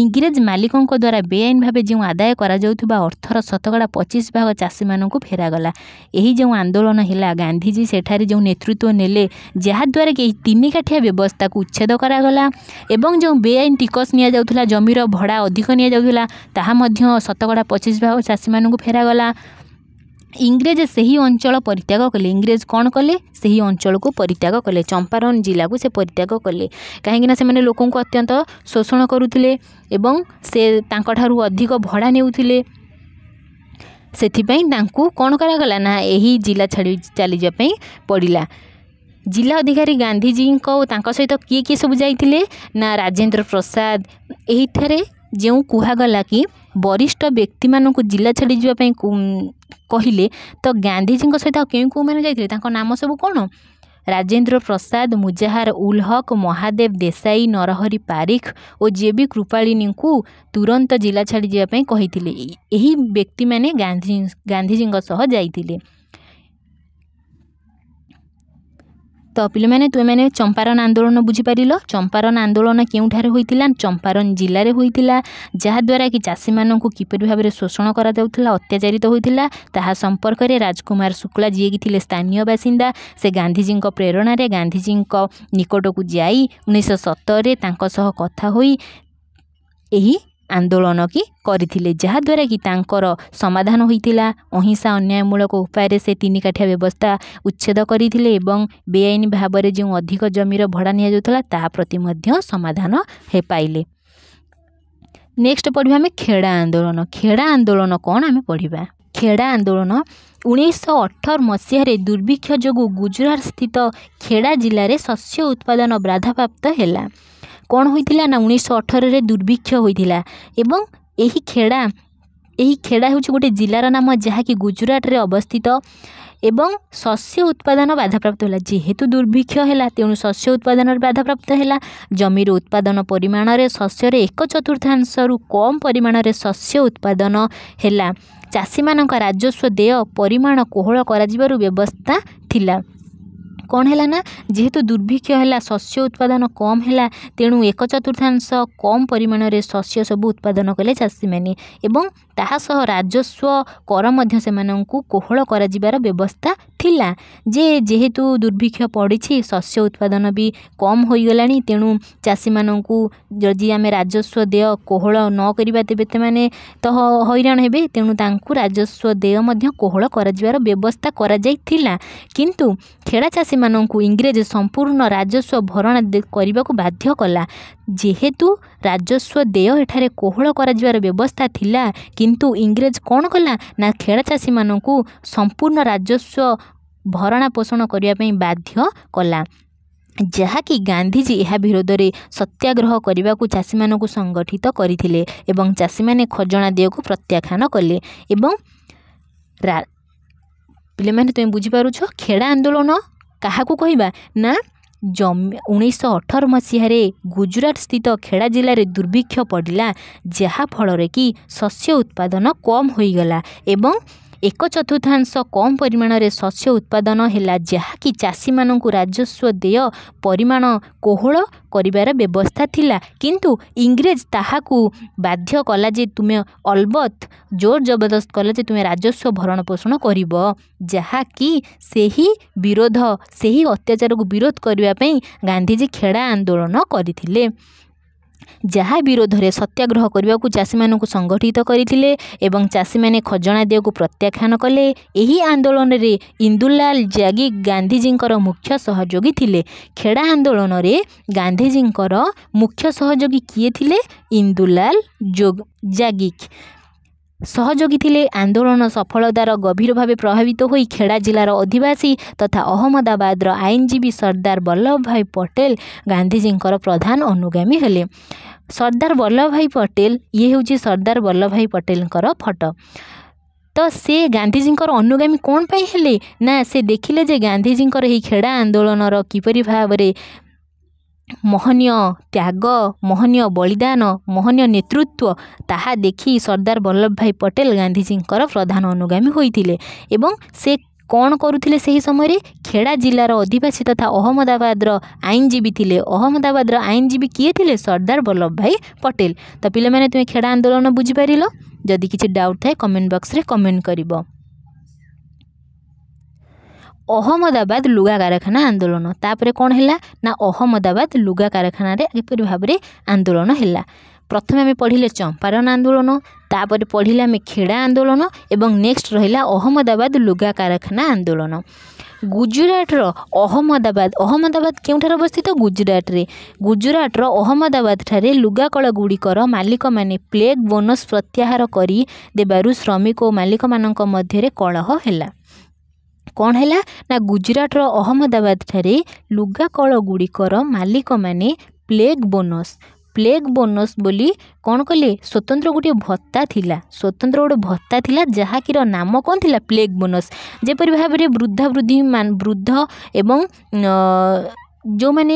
A: ଇଂରେଜ ମାଲିକଙ୍କ ଦ୍ୱାରା ବେଆଇନ ଭାବେ ଯେଉଁ ଆଦାୟ କରାଯାଉଥିବା ଅର୍ଥର ଶତକଡ଼ା ପଚିଶ ଭାଗ ଚାଷୀମାନଙ୍କୁ ଫେରାଗଲା ଏହି ଯେଉଁ ଆନ୍ଦୋଳନ ହେଲା ଗାନ୍ଧିଜୀ ସେଠାରେ ଯେଉଁ ନେତୃତ୍ୱ ନେଲେ ଯାହାଦ୍ୱାରା କି ଏହି ତିନିକାଠିଆ ବ୍ୟବସ୍ଥାକୁ ଉଚ୍ଛେଦ କରାଗଲା ଏବଂ ଯେଉଁ ବେଆଇନ ଟିକସ ନିଆଯାଉଥିଲା ଜମିର ଭଡ଼ା ଅଧିକ ନିଆଯାଉଥିଲା ତାହା ମଧ୍ୟ ଶତକଡ଼ା ପଚିଶ ଭାଗ ଚାଷୀମାନଙ୍କୁ ଫେରାଗଲା ଇଂରେଜ ସେହି ଅଞ୍ଚଳ ପରିତ୍ୟାଗ କଲେ ଇଂରେଜ କ'ଣ କଲେ ସେହି ଅଞ୍ଚଳକୁ ପରିତ୍ୟାଗ କଲେ ଚମ୍ପାରନ୍ ଜିଲ୍ଲାକୁ ସେ ପରିତ୍ୟାଗ କଲେ କାହିଁକିନା ସେମାନେ ଲୋକଙ୍କୁ ଅତ୍ୟନ୍ତ ଶୋଷଣ କରୁଥିଲେ ଏବଂ ସେ ତାଙ୍କଠାରୁ ଅଧିକ ଭଡ଼ା ନେଉଥିଲେ ସେଥିପାଇଁ ତାଙ୍କୁ କ'ଣ କରାଗଲା ନା ଏହି ଜିଲ୍ଲା ଛାଡ଼ି ଚାଲିଯିବା ପାଇଁ ପଡ଼ିଲା ଜିଲ୍ଲା ଅଧିକାରୀ ଗାନ୍ଧିଜୀଙ୍କ ଓ ତାଙ୍କ ସହିତ କିଏ କିଏ ସବୁ ଯାଇଥିଲେ ନା ରାଜେନ୍ଦ୍ର ପ୍ରସାଦ ଏହିଠାରେ ଯେଉଁ କୁହାଗଲା କି ବରିଷ୍ଠ ବ୍ୟକ୍ତିମାନଙ୍କୁ ଜିଲ୍ଲା ଛାଡ଼ି ଯିବା ପାଇଁ କହିଲେ ତ ଗାନ୍ଧିଜୀଙ୍କ ସହିତ ଆଉ କେଉଁ କେଉଁମାନେ ଯାଇଥିଲେ ତାଙ୍କ ନାମ ସବୁ କ'ଣ ରାଜେନ୍ଦ୍ର ପ୍ରସାଦ ମୁଜାହାର ଉଲ୍ ହକ୍ ମହାଦେବ ଦେଶାଇ ନରହରି ପାରିଖ ଓ ଜେ ବି କୃପାଳିନୀଙ୍କୁ ତୁରନ୍ତ ଜିଲ୍ଲା ଛାଡ଼ି ଯିବା ପାଇଁ କହିଥିଲେ ଏହି ବ୍ୟକ୍ତିମାନେ ଗାନ୍ଧୀ ଗାନ୍ଧିଜୀଙ୍କ ସହ ଯାଇଥିଲେ ତ ପିଲାମାନେ ତୁମେମାନେ ଚମ୍ପାରନ୍ ଆନ୍ଦୋଳନ ବୁଝିପାରିଲ ଚମ୍ପାରନ୍ ଆନ୍ଦୋଳନ କେଉଁଠାରେ ହୋଇଥିଲା ଚମ୍ପାରନ୍ ଜିଲ୍ଲାରେ ହୋଇଥିଲା ଯାହାଦ୍ୱାରା କି ଚାଷୀମାନଙ୍କୁ କିପରି ଭାବରେ ଶୋଷଣ କରାଯାଉଥିଲା ଅତ୍ୟାଚାରିତ ହୋଇଥିଲା ତାହା ସମ୍ପର୍କରେ ରାଜକୁମାର ଶୁକ୍ଲା ଯିଏକି ଥିଲେ ସ୍ଥାନୀୟ ବାସିନ୍ଦା ସେ ଗାନ୍ଧିଜୀଙ୍କ ପ୍ରେରଣାରେ ଗାନ୍ଧିଜୀଙ୍କ ନିକଟକୁ ଯାଇ ଉଣେଇଶହ ସତରରେ ତାଙ୍କ ସହ କଥା ହୋଇ ଏହି ଆନ୍ଦୋଳନ କି କରିଥିଲେ ଯାହାଦ୍ୱାରା କି ତାଙ୍କର ସମାଧାନ ହୋଇଥିଲା ଅହିଂସା ଅନ୍ୟାୟମୂଳକ ଉପାୟରେ ସେ ତିନିକାଠିଆ ବ୍ୟବସ୍ଥା ଉଚ୍ଛେଦ କରିଥିଲେ ଏବଂ ବେଆଇନ ଭାବରେ ଯେଉଁ ଅଧିକ ଜମିର ଭଡ଼ା ନିଆଯାଉଥିଲା ତାହା ପ୍ରତି ମଧ୍ୟ ସମାଧାନ ହୋଇପାରିଲେ ନେକ୍ସଟ ପଢ଼ିବା ଆମେ ଖେଡ଼ା ଆନ୍ଦୋଳନ ଖେଡ଼ା ଆନ୍ଦୋଳନ କ'ଣ ଆମେ ପଢ଼ିବା ଖେଡ଼ା ଆନ୍ଦୋଳନ ଉଣେଇଶହ ଅଠର ମସିହାରେ ଦୁର୍ଭିକ୍ଷ ଯୋଗୁଁ ଗୁଜୁରାଟ ସ୍ଥିତ ଖେଡ଼ା ଜିଲ୍ଲାରେ ଶସ୍ୟ ଉତ୍ପାଦନ ବାଧାପ୍ରାପ୍ତ ହେଲା କ'ଣ ହୋଇଥିଲା ନା ଉଣେଇଶହ ଅଠରରେ ଦୁର୍ଭିକ୍ଷ ହୋଇଥିଲା ଏବଂ ଏହି ଖେଡ଼ା ଏହି ଖେଡ଼ା ହେଉଛି ଗୋଟିଏ ଜିଲ୍ଲାର ନାମ ଯାହାକି ଗୁଜୁରାଟରେ ଅବସ୍ଥିତ ଏବଂ ଶସ୍ୟ ଉତ୍ପାଦନ ବାଧାପ୍ରାପ୍ତ ହେଲା ଯେହେତୁ ଦୁର୍ଭିକ୍ଷ ହେଲା ତେଣୁ ଶସ୍ୟ ଉତ୍ପାଦନରେ ବାଧାପ୍ରାପ୍ତ ହେଲା ଜମିର ଉତ୍ପାଦନ ପରିମାଣରେ ଶସ୍ୟରେ ଏକ ଚତୁର୍ଥାଂଶରୁ କମ୍ ପରିମାଣରେ ଶସ୍ୟ ଉତ୍ପାଦନ ହେଲା ଚାଷୀମାନଙ୍କ ରାଜସ୍ୱ ଦେୟ ପରିମାଣ କୋହଳ କରାଯିବାରୁ ବ୍ୟବସ୍ଥା ଥିଲା କ'ଣ ହେଲା ନା ଯେହେତୁ ଦୁର୍ଭିକ୍ଷ ହେଲା ଶସ୍ୟ ଉତ୍ପାଦନ କମ୍ ହେଲା ତେଣୁ ଏକ ଚତୁର୍ଥାଂଶ କମ୍ ପରିମାଣରେ ଶସ୍ୟ ସବୁ ଉତ୍ପାଦନ କଲେ ଚାଷୀମାନେ ଏବଂ ତାହା ସହ ରାଜସ୍ୱ କର ମଧ୍ୟ ସେମାନଙ୍କୁ କୋହଳ କରାଯିବାର ବ୍ୟବସ୍ଥା ଥିଲା ଯେ ଯେହେତୁ ଦୁର୍ଭିକ୍ଷ ପଡ଼ିଛି ଶସ୍ୟ ଉତ୍ପାଦନ ବି କମ୍ ହୋଇଗଲାଣି ତେଣୁ ଚାଷୀମାନଙ୍କୁ ଯଦି ଆମେ ରାଜସ୍ୱ ଦେୟ କୋହଳ ନ କରିବା ତେବେ ସେମାନେ ତ ହଇରାଣ ହେବେ ତେଣୁ ତାଙ୍କୁ ରାଜସ୍ୱ ଦେୟ ମଧ୍ୟ କୋହଳ କରାଯିବାର ବ୍ୟବସ୍ଥା କରାଯାଇଥିଲା କିନ୍ତୁ ଖେଳା ଚାଷୀମାନଙ୍କୁ ଇଂରେଜ ସମ୍ପୂର୍ଣ୍ଣ ରାଜସ୍ୱ ଭରଣା କରିବାକୁ ବାଧ୍ୟ କଲା ଯେହେତୁ ରାଜସ୍ୱ ଦେୟ ଏଠାରେ କୋହଳ କରାଯିବାର ବ୍ୟବସ୍ଥା ଥିଲା କିନ୍ତୁ ଇଂରେଜ କ'ଣ କଲା ନା ଖେଳ ଚାଷୀମାନଙ୍କୁ ସମ୍ପୂର୍ଣ୍ଣ ରାଜସ୍ୱ ଭରଣା ପୋଷଣ କରିବା ପାଇଁ ବାଧ୍ୟ କଲା ଯାହାକି ଗାନ୍ଧୀଜୀ ଏହା ବିରୋଧରେ ସତ୍ୟାଗ୍ରହ କରିବାକୁ ଚାଷୀମାନଙ୍କୁ ସଂଗଠିତ କରିଥିଲେ ଏବଂ ଚାଷୀମାନେ ଖଜଣା ଦେୟକୁ ପ୍ରତ୍ୟାଖ୍ୟାନ କଲେ ଏବଂ ପିଲାମାନେ ତୁମେ ବୁଝିପାରୁଛ ଖେଡ଼ା ଆନ୍ଦୋଳନ କାହାକୁ କହିବା ନା ଜମି ଉଣେଇଶହ ଅଠର ମସିହାରେ ଗୁଜୁରାଟ ସ୍ଥିତ ଖେଡ଼ା ଜିଲ୍ଲାରେ ଦୁର୍ଭିକ୍ଷ ପଡ଼ିଲା ଯାହାଫଳରେ କି ଶସ୍ୟ ଉତ୍ପାଦନ କମ୍ ହୋଇଗଲା ଏବଂ ଏକ ଚତୁର୍ଥାଂଶ କମ୍ ପରିମାଣରେ ଶସ୍ୟ ଉତ୍ପାଦନ ହେଲା ଯାହାକି ଚାଷୀମାନଙ୍କୁ ରାଜସ୍ୱ ଦେୟ ପରିମାଣ କୋହଳ କରିବାର ବ୍ୟବସ୍ଥା ଥିଲା କିନ୍ତୁ ଇଂରେଜ ତାହାକୁ ବାଧ୍ୟ କଲା ଯେ ତୁମେ ଅଲବତ୍ ଜୋର ଜବରଦସ୍ତ କଲା ଯେ ତୁମେ ରାଜସ୍ୱ ଭରଣ ପୋଷଣ କରିବ ଯାହାକି ସେହି ବିରୋଧ ସେହି ଅତ୍ୟାଚାରକୁ ବିରୋଧ କରିବା ପାଇଁ ଗାନ୍ଧିଜୀ ଖେଡ଼ା ଆନ୍ଦୋଳନ କରିଥିଲେ ଯାହା ବିରୋଧରେ ସତ୍ୟାଗ୍ରହ କରିବାକୁ ଚାଷୀମାନଙ୍କୁ ସଂଗଠିତ କରିଥିଲେ ଏବଂ ଚାଷୀମାନେ ଖଜଣା ଦେବାକୁ ପ୍ରତ୍ୟାଖ୍ୟାନ କଲେ ଏହି ଆନ୍ଦୋଳନରେ ଇନ୍ଦୁଲାଲ ଜ୍ୟାଗି ଗାନ୍ଧିଜୀଙ୍କର ମୁଖ୍ୟ ସହଯୋଗୀ ଥିଲେ ଖେଡ଼ା ଆନ୍ଦୋଳନରେ ଗାନ୍ଧିଜୀଙ୍କର ମୁଖ୍ୟ ସହଯୋଗୀ କିଏ ଥିଲେ ଇନ୍ଦୁଲାଲ ଜୋ ଜାଗିକ୍ সহযোগী লে আন্দোলন সফলতার গভীরভাবে প্রভাবিত হয়ে খেড়া জেলার অধিবাসী তথা অহমদাবাদর আইনজীবী সর্দার বল্লভ ভাই পটেল গান্ধীজীকর প্রধান অনুগামী হলে সর্দার বল্লভ ভাই পটেল ইয়ে হচ্ছে সর্দার বল্লভ ভাই পটেলকর ফটো তো সে গান্ধীজীকর অনুগামী কোণপাই হলে না সে দেখিলে যে গান্ধীজীকর এই খেড়া আন্দোলনর কিপর ভাবে ମହନୀୟ ତ୍ୟାଗ ମହନୀୟ ବଳିଦାନ ମହନୀୟ ନେତୃତ୍ୱ ତାହା ଦେଖି ସର୍ଦ୍ଦାର ବଲ୍ଲଭ ଭାଇ ପଟେଲ ଗାନ୍ଧିଜୀଙ୍କର ପ୍ରଧାନ ଅନୁଗାମୀ ହୋଇଥିଲେ ଏବଂ ସେ କ'ଣ କରୁଥିଲେ ସେହି ସମୟରେ ଖେଡ଼ା ଜିଲ୍ଲାର ଅଧିବାସୀ ତଥା ଅହମ୍ମଦାବାଦର ଆଇନଜୀବୀ ଥିଲେ ଅହମ୍ମଦାବାଦର ଆଇନଜୀବୀ କିଏ ଥିଲେ ସର୍ଦ୍ଦାର ବଲ୍ଲଭ ଭାଇ ପଟେଲ ତ ପିଲାମାନେ ତୁମେ ଖେଡ଼ା ଆନ୍ଦୋଳନ ବୁଝିପାରିଲ ଯଦି କିଛି ଡାଉଟ୍ ଥାଏ କମେଣ୍ଟ ବକ୍ସରେ କମେଣ୍ଟ କରିବ ଅହମ୍ମଦାବାଦ ଲୁଗା କାରଖାନା ଆନ୍ଦୋଳନ ତାପରେ କ'ଣ ହେଲା ନା ଅହମ୍ମଦାବାଦ ଲୁଗା କାରଖାନାରେ ଏପରି ଭାବରେ ଆନ୍ଦୋଳନ ହେଲା ପ୍ରଥମେ ଆମେ ପଢ଼ିଲେ ଚମ୍ପାରନ ଆନ୍ଦୋଳନ ତାପରେ ପଢ଼ିଲେ ଆମେ ଖେଡ଼ା ଆନ୍ଦୋଳନ ଏବଂ ନେକ୍ସଟ ରହିଲା ଅହମ୍ମଦାବାଦ ଲୁଗା କାରଖାନା ଆନ୍ଦୋଳନ ଗୁଜୁରାଟର ଅହମ୍ମଦାବାଦ ଅହମ୍ମଦାବାଦ କେଉଁଠାରେ ଅବସ୍ଥିତ ଗୁଜୁରାଟରେ ଗୁଜୁରାଟର ଅହମ୍ମଦାବାଦଠାରେ ଗୁଡ଼ିକର ମାଲିକମାନେ ପ୍ଲେଗ୍ ବୋନସ୍ ପ୍ରତ୍ୟାହାର କରିଦେବାରୁ ଶ୍ରମିକ ଓ ମାଲିକମାନଙ୍କ ମଧ୍ୟରେ କଳହ ହେଲା କ'ଣ ହେଲା ନା ଗୁଜୁରାଟର ଅହମ୍ମଦାବାଦ ଠାରେ ଅହମ୍ମଦାବାଦଠାରେ ଗୁଡ଼ିକର ମାଲିକମାନେ ପ୍ଲେଗ୍ ବୋନସ୍ ପ୍ଲେଗ୍ ବୋନସ୍ ବୋଲି କ'ଣ କଲେ ସ୍ୱତନ୍ତ୍ର ଗୋଟିଏ ଭତ୍ତା ଥିଲା ସ୍ୱତନ୍ତ୍ର ଗୋଟେ ଭତ୍ତା ଥିଲା ଯାହାକିର ନାମ କ'ଣ ଥିଲା ପ୍ଲେଗ୍ ବୋନସ୍ ଯେପରି ଭାବରେ ବୃଦ୍ଧାବୃଦ୍ଧି ବୃଦ୍ଧ ଏବଂ ଯେଉଁମାନେ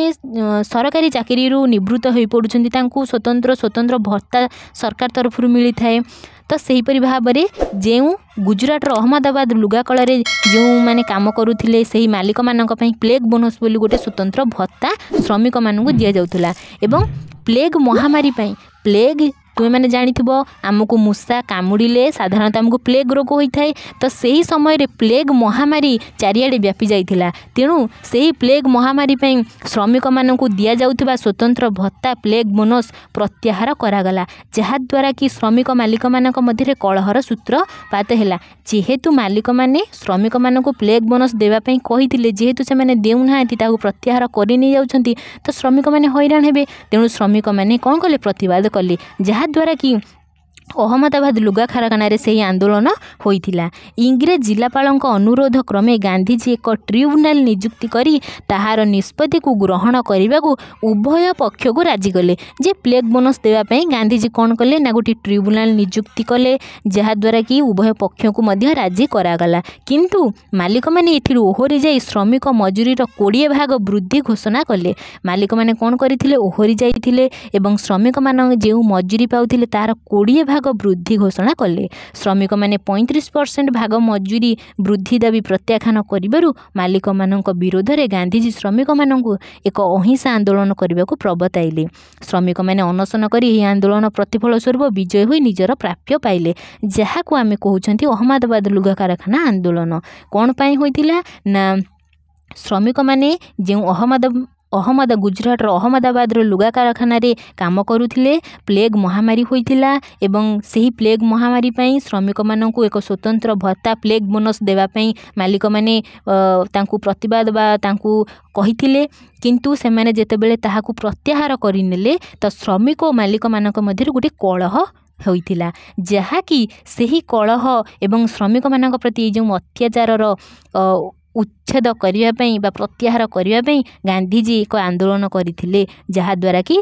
A: ସରକାରୀ ଚାକିରିରୁ ନିବୃତ୍ତ ହୋଇପଡ଼ୁଛନ୍ତି ତାଙ୍କୁ ସ୍ୱତନ୍ତ୍ର ସ୍ୱତନ୍ତ୍ର ଭତ୍ତା ସରକାର ତରଫରୁ ମିଳିଥାଏ ତ ସେହିପରି ଭାବରେ ଯେଉଁ ଗୁଜୁରାଟର ଅହମ୍ମଦାବାଦ ଲୁଗାକଳରେ ଯେଉଁମାନେ କାମ କରୁଥିଲେ ସେହି ମାଲିକମାନଙ୍କ ପାଇଁ ପ୍ଲେଗ୍ ବୋନସ୍ ବୋଲି ଗୋଟେ ସ୍ୱତନ୍ତ୍ର ଭତ୍ତା ଶ୍ରମିକମାନଙ୍କୁ ଦିଆଯାଉଥିଲା ଏବଂ ପ୍ଲେଗ୍ ମହାମାରୀ ପାଇଁ ପ୍ଲେଗ୍ ताथ को मुसा कामुडिले साधारणत आम प्लेग रोग त सही समय प्लेग महामारी चारिआ व्यापिला तेणु सही प्लेग महामारिप श्रमिक म स्वतंत्र भत्ता प्लेग बोनस प्रत्याहार गरागला जद्वारा कि श्रमिक मालिक मध्यहर सूत्रपत होला जे मालिक श्रमिक म प्लेग बोनस देवाईिले जे देउना प्रत्याहार गरि श्रमिक हैराण् ते श्रमिक कले प्रती कले adoradinho. ଅହମ୍ମଦାବାଦ ଲୁଗା କାରଖାନାରେ ସେହି ଆନ୍ଦୋଳନ ହୋଇଥିଲା ଇଂରେଜ ଜିଲ୍ଲାପାଳଙ୍କ ଅନୁରୋଧ କ୍ରମେ ଗାନ୍ଧିଜୀ ଏକ ଟ୍ରିବ୍ୟୁନାଲ ନିଯୁକ୍ତି କରି ତାହାର ନିଷ୍ପତ୍ତିକୁ ଗ୍ରହଣ କରିବାକୁ ଉଭୟ ପକ୍ଷକୁ ରାଜି କଲେ ଯେ ପ୍ଲେଗ୍ ବୋନସ୍ ଦେବା ପାଇଁ ଗାନ୍ଧିଜୀ କ'ଣ କଲେ ନା ଗୋଟିଏ ଟ୍ରିବ୍ୟୁନାଲ ନିଯୁକ୍ତି କଲେ ଯାହାଦ୍ୱାରା କି ଉଭୟ ପକ୍ଷଙ୍କୁ ମଧ୍ୟ ରାଜି କରାଗଲା କିନ୍ତୁ ମାଲିକମାନେ ଏଥିରୁ ଓହରି ଯାଇ ଶ୍ରମିକ ମଜୁରୀର କୋଡ଼ିଏ ଭାଗ ବୃଦ୍ଧି ଘୋଷଣା କଲେ ମାଲିକମାନେ କ'ଣ କରିଥିଲେ ଓହରି ଯାଇଥିଲେ ଏବଂ ଶ୍ରମିକମାନେ ଯେଉଁ ମଜୁରୀ ପାଉଥିଲେ ତାହାର କୋଡ଼ିଏ ଭାଗ ବୃଦ୍ଧି ଘୋଷଣା କଲେ ଶ୍ରମିକମାନେ ପଇଁତିରିଶ ପରସେଣ୍ଟ ଭାଗ ମଜୁରୀ ବୃଦ୍ଧି ଦାବି ପ୍ରତ୍ୟାଖ୍ୟାନ କରିବାରୁ ମାଲିକମାନଙ୍କ ବିରୋଧରେ ଗାନ୍ଧିଜୀ ଶ୍ରମିକମାନଙ୍କୁ ଏକ ଅହିଂସା ଆନ୍ଦୋଳନ କରିବାକୁ ପ୍ରବତାଇଲେ ଶ୍ରମିକମାନେ ଅନଶନ କରି ଏହି ଆନ୍ଦୋଳନ ପ୍ରତିଫଳ ସ୍ୱରୂପ ବିଜୟ ହୋଇ ନିଜର ପ୍ରାପ୍ୟ ପାଇଲେ ଯାହାକୁ ଆମେ କହୁଛନ୍ତି ଅହମ୍ମଦାବାଦ ଲୁଗା କାରଖାନା ଆନ୍ଦୋଳନ କ'ଣ ପାଇଁ ହୋଇଥିଲା ନା ଶ୍ରମିକମାନେ ଯେଉଁ ଅହମ୍ମଦ ଅହମ୍ମଦ ଗୁଜୁରାଟର ଅହମ୍ମଦାବାଦର ଲୁଗା କାରଖାନାରେ କାମ କରୁଥିଲେ ପ୍ଲେଗ୍ ମହାମାରୀ ହୋଇଥିଲା ଏବଂ ସେହି ପ୍ଲେଗ୍ ମହାମାରୀ ପାଇଁ ଶ୍ରମିକମାନଙ୍କୁ ଏକ ସ୍ୱତନ୍ତ୍ର ଭତ୍ତା ପ୍ଲେଗ୍ ବୋନସ୍ ଦେବା ପାଇଁ ମାଲିକମାନେ ତାଙ୍କୁ ପ୍ରତିବାଦ ବା ତାଙ୍କୁ କହିଥିଲେ କିନ୍ତୁ ସେମାନେ ଯେତେବେଳେ ତାହାକୁ ପ୍ରତ୍ୟାହାର କରିନେଲେ ତ ଶ୍ରମିକ ଓ ମାଲିକମାନଙ୍କ ମଧ୍ୟରେ ଗୋଟିଏ କଳହ ହୋଇଥିଲା ଯାହାକି ସେହି କଳହ ଏବଂ ଶ୍ରମିକମାନଙ୍କ ପ୍ରତି ଏଇ ଯେଉଁ ଅତ୍ୟାଚାରର ଉଚ୍ଛେଦ କରିବା ପାଇଁ ବା ପ୍ରତ୍ୟାହାର କରିବା ପାଇଁ ଗାନ୍ଧିଜୀ ଏକ ଆନ୍ଦୋଳନ କରିଥିଲେ ଯାହାଦ୍ୱାରା କି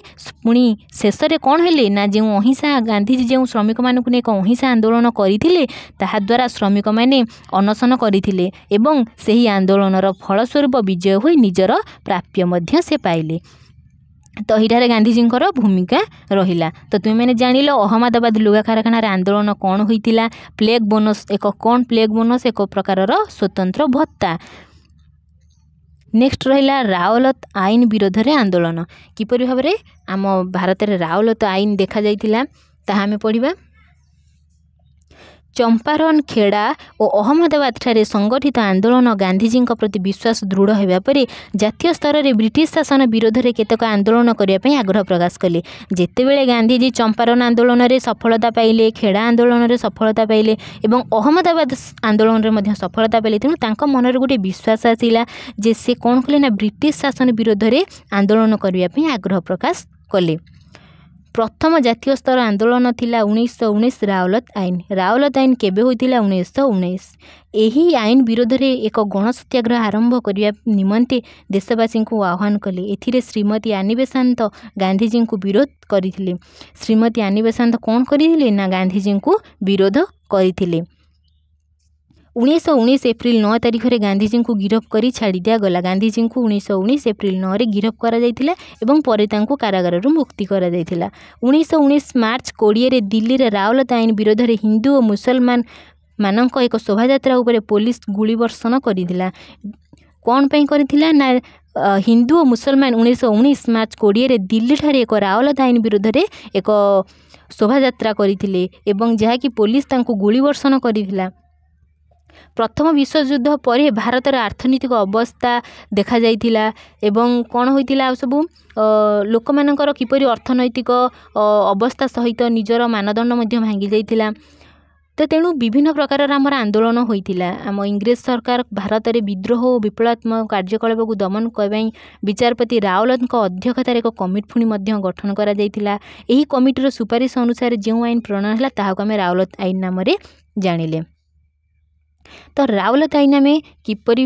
A: ପୁଣି ଶେଷରେ କ'ଣ ହେଲେ ନା ଯେଉଁ ଅହିଂସା ଗାନ୍ଧିଜୀ ଯେଉଁ ଶ୍ରମିକମାନଙ୍କୁ ନେଇ ଏକ ଅହିଂସା ଆନ୍ଦୋଳନ କରିଥିଲେ ତାହାଦ୍ୱାରା ଶ୍ରମିକମାନେ ଅନଶନ କରିଥିଲେ ଏବଂ ସେହି ଆନ୍ଦୋଳନର ଫଳସ୍ୱରୂପ ବିଜୟ ହୋଇ ନିଜର ପ୍ରାପ୍ୟ ମଧ୍ୟ ସେ ପାଇଲେ ତ ଏହିଠାରେ ଗାନ୍ଧିଜୀଙ୍କର ଭୂମିକା ରହିଲା ତ ତୁମେମାନେ ଜାଣିଲ ଅହମ୍ମଦାବାଦ ଲୁଗା କାରଖାନାରେ ଆନ୍ଦୋଳନ କ'ଣ ହୋଇଥିଲା ପ୍ଲେଗ୍ ବୋନସ୍ ଏକ କ'ଣ ପ୍ଲେଗ୍ ବୋନସ୍ ଏକ ପ୍ରକାରର ସ୍ୱତନ୍ତ୍ର ଭତ୍ତା ନେକ୍ସଟ ରହିଲା ରାଓଲତ ଆଇନ ବିରୋଧରେ ଆନ୍ଦୋଳନ କିପରି ଭାବରେ ଆମ ଭାରତରେ ରାଓଲତ ଆଇନ ଦେଖାଯାଇଥିଲା ତାହା ଆମେ ପଢ଼ିବା ଚମ୍ପାରନ୍ ଖେଡ଼ା ଓ ଅହମ୍ମଦାବାଦଠାରେ ସଂଗଠିତ ଆନ୍ଦୋଳନ ଗାନ୍ଧିଜୀଙ୍କ ପ୍ରତି ବିଶ୍ୱାସ ଦୃଢ଼ ହେବା ପରେ ଜାତୀୟ ସ୍ତରରେ ବ୍ରିଟିଶ ଶାସନ ବିରୋଧରେ କେତେକ ଆନ୍ଦୋଳନ କରିବା ପାଇଁ ଆଗ୍ରହ ପ୍ରକାଶ କଲେ ଯେତେବେଳେ ଗାନ୍ଧିଜୀ ଚମ୍ପାରନ୍ ଆନ୍ଦୋଳନରେ ସଫଳତା ପାଇଲେ ଖେଡ଼ା ଆନ୍ଦୋଳନରେ ସଫଳତା ପାଇଲେ ଏବଂ ଅହମ୍ମଦାବାଦ ଆନ୍ଦୋଳନରେ ମଧ୍ୟ ସଫଳତା ପାଇଲେ ତେଣୁ ତାଙ୍କ ମନରେ ଗୋଟିଏ ବିଶ୍ୱାସ ଆସିଲା ଯେ ସେ କ'ଣ କଲେ ନା ବ୍ରିଟିଶ ଶାସନ ବିରୋଧରେ ଆନ୍ଦୋଳନ କରିବା ପାଇଁ ଆଗ୍ରହ ପ୍ରକାଶ କଲେ ପ୍ରଥମ ଜାତୀୟ ସ୍ତର ଆନ୍ଦୋଳନ ଥିଲା ଉଣେଇଶହ ଉଣେଇଶ ରାଓଲତ ଆଇନ ରାଓଲତ ଆଇନ କେବେ ହୋଇଥିଲା ଉଣେଇଶହ ଉଣେଇଶ ଏହି ଆଇନ ବିରୋଧରେ ଏକ ଗଣସତ୍ୟାଗ୍ରହ ଆରମ୍ଭ କରିବା ନିମନ୍ତେ ଦେଶବାସୀଙ୍କୁ ଆହ୍ୱାନ କଲେ ଏଥିରେ ଶ୍ରୀମତୀ ଆନିବେଶାନ୍ତ ଗାନ୍ଧୀଜୀଙ୍କୁ ବିରୋଧ କରିଥିଲେ ଶ୍ରୀମତୀ ଆନିବେଶାନ୍ତ କ'ଣ କରିଥିଲେ ନା ଗାନ୍ଧୀଜୀଙ୍କୁ ବିରୋଧ କରିଥିଲେ ଉଣେଇଶହ ଉଣେଇଶ ଏପ୍ରିଲ ନଅ ତାରିଖରେ ଗାନ୍ଧିଜୀଙ୍କୁ ଗିରଫ କରି ଛାଡ଼ି ଦିଆଗଲା ଗାନ୍ଧିଜୀଙ୍କୁ ଉଣେଇଶହ ଉଣେଇଶ ଏପ୍ରିଲ ନଅରେ ଗିରଫ କରାଯାଇଥିଲା ଏବଂ ପରେ ତାଙ୍କୁ କାରାଗାରରୁ ମୁକ୍ତି କରାଯାଇଥିଲା ଉଣେଇଶହ ଉଣେଇଶ ମାର୍ଚ୍ଚ କୋଡ଼ିଏରେ ଦିଲ୍ଲୀରେ ରାଓଲତା ଆଇନ ବିରୋଧରେ ହିନ୍ଦୁ ଓ ମୁସଲମାନ ମାନଙ୍କ ଏକ ଶୋଭାଯାତ୍ରା ଉପରେ ପୋଲିସ ଗୁଳିବର୍ଷଣ କରିଥିଲା କ'ଣ ପାଇଁ କରିଥିଲା ନା ହିନ୍ଦୁ ଓ ମୁସଲମାନ ଉଣେଇଶହ ଉଣେଇଶ ମାର୍ଚ୍ଚ କୋଡ଼ିଏରେ ଦିଲ୍ଲୀଠାରେ ଏକ ରାଓଲତା ଆଇନ ବିରୋଧରେ ଏକ ଶୋଭାଯାତ୍ରା କରିଥିଲେ ଏବଂ ଯାହାକି ପୋଲିସ ତାଙ୍କୁ ଗୁଳିବର୍ଷଣ କରିଥିଲା ପ୍ରଥମ ବିଶ୍ୱଯୁଦ୍ଧ ପରେ ଭାରତର ଆର୍ଥନୈତିକ ଅବସ୍ଥା ଦେଖାଯାଇଥିଲା ଏବଂ କ'ଣ ହୋଇଥିଲା ଆଉ ସବୁ ଲୋକମାନଙ୍କର କିପରି ଅର୍ଥନୈତିକ ଅବସ୍ଥା ସହିତ ନିଜର ମାନଦଣ୍ଡ ମଧ୍ୟ ଭାଙ୍ଗି ଯାଇଥିଲା ତ ତେଣୁ ବିଭିନ୍ନ ପ୍ରକାରର ଆମର ଆନ୍ଦୋଳନ ହୋଇଥିଲା ଆମ ଇଂରେଜ ସରକାର ଭାରତରେ ବିଦ୍ରୋହ ଓ ବିପ୍ଳବାତ୍ମକ କାର୍ଯ୍ୟକଳାପକୁ ଦମନ କରିବା ପାଇଁ ବିଚାରପତି ରାଓଲଙ୍କ ଅଧ୍ୟକ୍ଷତାରେ ଏକ କମିଟି ପୁଣି ମଧ୍ୟ ଗଠନ କରାଯାଇଥିଲା ଏହି କମିଟିର ସୁପାରିଶ ଅନୁସାରେ ଯେଉଁ ଆଇନ ପ୍ରଣୟନ ହେଲା ତାହାକୁ ଆମେ ରାଓଲତ ଆଇନ ନାମରେ ଜାଣିଲେ ତ ରାଉଲତ ଆଇନ ଆମେ କିପରି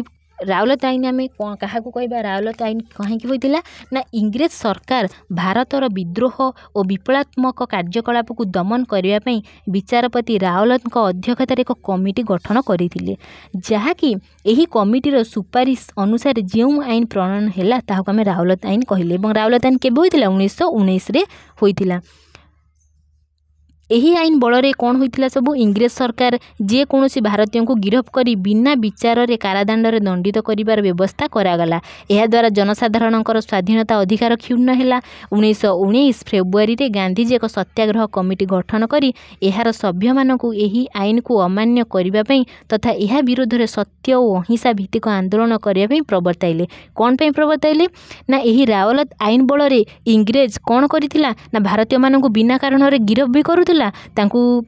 A: ରାଉଲତ ଆଇନ ଆମେ କ'ଣ କାହାକୁ କହିବା ରାଉଲତ ଆଇନ କାହିଁକି ହୋଇଥିଲା ନା ଇଂରେଜ ସରକାର ଭାରତର ବିଦ୍ରୋହ ଓ ବିପ୍ଳାତ୍ମକ କାର୍ଯ୍ୟକଳାପକୁ ଦମନ କରିବା ପାଇଁ ବିଚାରପତି ରାଉଲତଙ୍କ ଅଧ୍ୟକ୍ଷତାରେ ଏକ କମିଟି ଗଠନ କରିଥିଲେ ଯାହାକି ଏହି କମିଟିର ସୁପାରିଶ ଅନୁସାରେ ଯେଉଁ ଆଇନ ପ୍ରଣୟନ ହେଲା ତାହାକୁ ଆମେ ରାଉଲତ ଆଇନ କହିଲେ ଏବଂ ରାଉଲତ ଆଇନ କେବେ ହୋଇଥିଲା ଉଣେଇଶହ ଉଣେଇଶରେ ହୋଇଥିଲା ଏହି ଆଇନ ବଳରେ କ'ଣ ହୋଇଥିଲା ସବୁ ଇଂରେଜ ସରକାର ଯେକୌଣସି ଭାରତୀୟଙ୍କୁ ଗିରଫ କରି ବିନା ବିଚାରରେ କାରାଦାଣ୍ଡରେ ଦଣ୍ଡିତ କରିବାର ବ୍ୟବସ୍ଥା କରାଗଲା ଏହାଦ୍ୱାରା ଜନସାଧାରଣଙ୍କର ସ୍ୱାଧୀନତା ଅଧିକାର କ୍ଷୁର୍ଣ୍ଣ ହେଲା ଉଣେଇଶହ ଉଣେଇଶ ଫେବୃଆରୀରେ ଗାନ୍ଧିଜୀ ଏକ ସତ୍ୟାଗ୍ରହ କମିଟି ଗଠନ କରି ଏହାର ସଭ୍ୟମାନଙ୍କୁ ଏହି ଆଇନକୁ ଅମାନ୍ୟ କରିବା ପାଇଁ ତଥା ଏହା ବିରୁଦ୍ଧରେ ସତ୍ୟ ଓ ଅହିଂସା ଭିତ୍ତିକ ଆନ୍ଦୋଳନ କରିବା ପାଇଁ ପ୍ରବର୍ତ୍ତାଇଲେ କ'ଣ ପାଇଁ ପ୍ରବର୍ତ୍ତାଇଲେ ନା ଏହି ରାଓଲତ ଆଇନ ବଳରେ ଇଂରେଜ କ'ଣ କରିଥିଲା ନା ଭାରତୀୟମାନଙ୍କୁ ବିନା କାରଣରେ ଗିରଫ ବି କରୁଥିଲା କରୁଥିଲା ତାଙ୍କୁ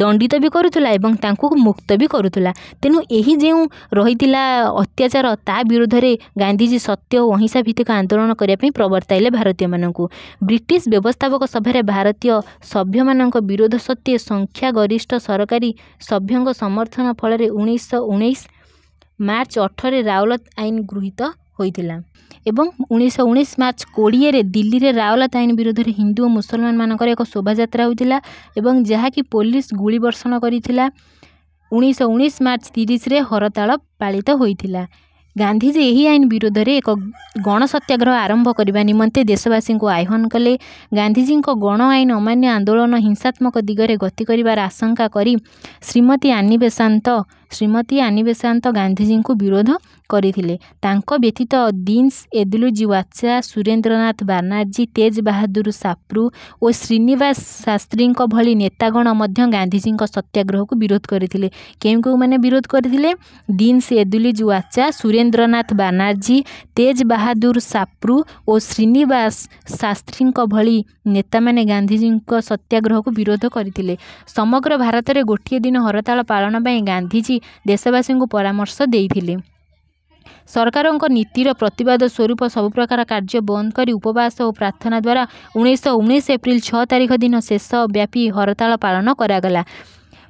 A: ଦଣ୍ଡିତ ବି କରୁଥିଲା ଏବଂ ତାଙ୍କୁ ମୁକ୍ତ ବି କରୁଥିଲା ତେଣୁ ଏହି ଯେଉଁ ରହିଥିଲା ଅତ୍ୟାଚାର ତା ବିରୁଦ୍ଧରେ ଗାନ୍ଧିଜୀ ସତ୍ୟ ଓ ଅହିଂସା ଭିତ୍ତିକ ଆନ୍ଦୋଳନ କରିବା ପାଇଁ ପ୍ରବର୍ତ୍ତାଇଲେ ଭାରତୀୟମାନଙ୍କୁ ବ୍ରିଟିଶ ବ୍ୟବସ୍ଥାପକ ସଭାରେ ଭାରତୀୟ ସଭ୍ୟମାନଙ୍କ ବିରୋଧ ସତ୍ତ୍ୱେ ସଂଖ୍ୟାଗରିଷ୍ଠ ସରକାରୀ ସଭ୍ୟଙ୍କ ସମର୍ଥନ ଫଳରେ ଉଣେଇଶହ ଉଣେଇଶ ମାର୍ଚ୍ଚ ଅଠରରେ ରାଓଲତ ଆଇନ ଗୃହୀତ ହୋଇଥିଲା ଏବଂ ଉଣେଇଶହ ଉଣେଇଶ ମାର୍ଚ୍ଚ କୋଡ଼ିଏରେ ଦିଲ୍ଲୀରେ ରାଓଲାତ ଆଇନ ବିରୋଧରେ ହିନ୍ଦୁ ଓ ମୁସଲମାନମାନଙ୍କର ଏକ ଶୋଭାଯାତ୍ରା ହୋଇଥିଲା ଏବଂ ଯାହାକି ପୋଲିସ ଗୁଳି ବର୍ଷଣ କରିଥିଲା ଉଣେଇଶହ ଉଣେଇଶ ମାର୍ଚ୍ଚ ତିରିଶରେ ହରତାଳ ପାଳିତ ହୋଇଥିଲା ଗାନ୍ଧୀଜୀ ଏହି ଆଇନ ବିରୋଧରେ ଏକ ଗଣସତ୍ୟାଗ୍ରହ ଆରମ୍ଭ କରିବା ନିମନ୍ତେ ଦେଶବାସୀଙ୍କୁ ଆହ୍ୱାନ କଲେ ଗାନ୍ଧୀଜୀଙ୍କ ଗଣ ଆଇନ ଅମାନ୍ୟ ଆନ୍ଦୋଳନ ହିଂସାତ୍ମକ ଦିଗରେ ଗତି କରିବାର ଆଶଙ୍କା କରି ଶ୍ରୀମତୀ ଆନିବେଶାନ୍ତ ଶ୍ରୀମତୀ ଆନିବେଶାନ୍ତ ଗାନ୍ଧୀଜୀଙ୍କୁ ବିରୋଧ କରିଥିଲେ ତାଙ୍କ ବ୍ୟତୀତ ଦିନ୍ସ ଏଦୁଲୁଜି ୱାଚା ସୁରେନ୍ଦ୍ରନାଥ ବାନାର୍ଜୀ ତେଜ ବାହାଦୁର ସାପ୍ରୁ ଓ ଶ୍ରୀନିବାସ ଶାସ୍ତ୍ରୀଙ୍କ ଭଳି ନେତାଗଣ ମଧ୍ୟ ଗାନ୍ଧିଜୀଙ୍କ ସତ୍ୟାଗ୍ରହକୁ ବିରୋଧ କରିଥିଲେ କେଉଁ କେଉଁମାନେ ବିରୋଧ କରିଥିଲେ ଦିନ୍ସ ଏଦୁଲୁଜ ୱାଚା ସୁରେନ୍ଦ୍ରନାଥ ବାନାର୍ଜୀ ତେଜ ବାହାଦୁର ସାପ୍ରୁ ଓ ଶ୍ରୀନିବାସ ଶାସ୍ତ୍ରୀଙ୍କ ଭଳି ନେତାମାନେ ଗାନ୍ଧିଜୀଙ୍କ ସତ୍ୟାଗ୍ରହକୁ ବିରୋଧ କରିଥିଲେ ସମଗ୍ର ଭାରତରେ ଗୋଟିଏ ଦିନ ହରତାଳ ପାଳନ ପାଇଁ ଗାନ୍ଧିଜୀ ଦେଶବାସୀଙ୍କୁ ପରାମର୍ଶ ଦେଇଥିଲେ ସରକାରଙ୍କ ନୀତିର ପ୍ରତିବାଦ ସ୍ୱରୂପ ସବୁ ପ୍ରକାର କାର୍ଯ୍ୟ ବନ୍ଦ କରି ଉପବାସ ଓ ପ୍ରାର୍ଥନା ଦ୍ୱାରା ଉଣେଇଶହ ଉଣେଇଶ ଏପ୍ରିଲ ଛଅ ତାରିଖ ଦିନ ଶେଷ ବ୍ୟାପୀ ହରତାଳ ପାଳନ କରାଗଲା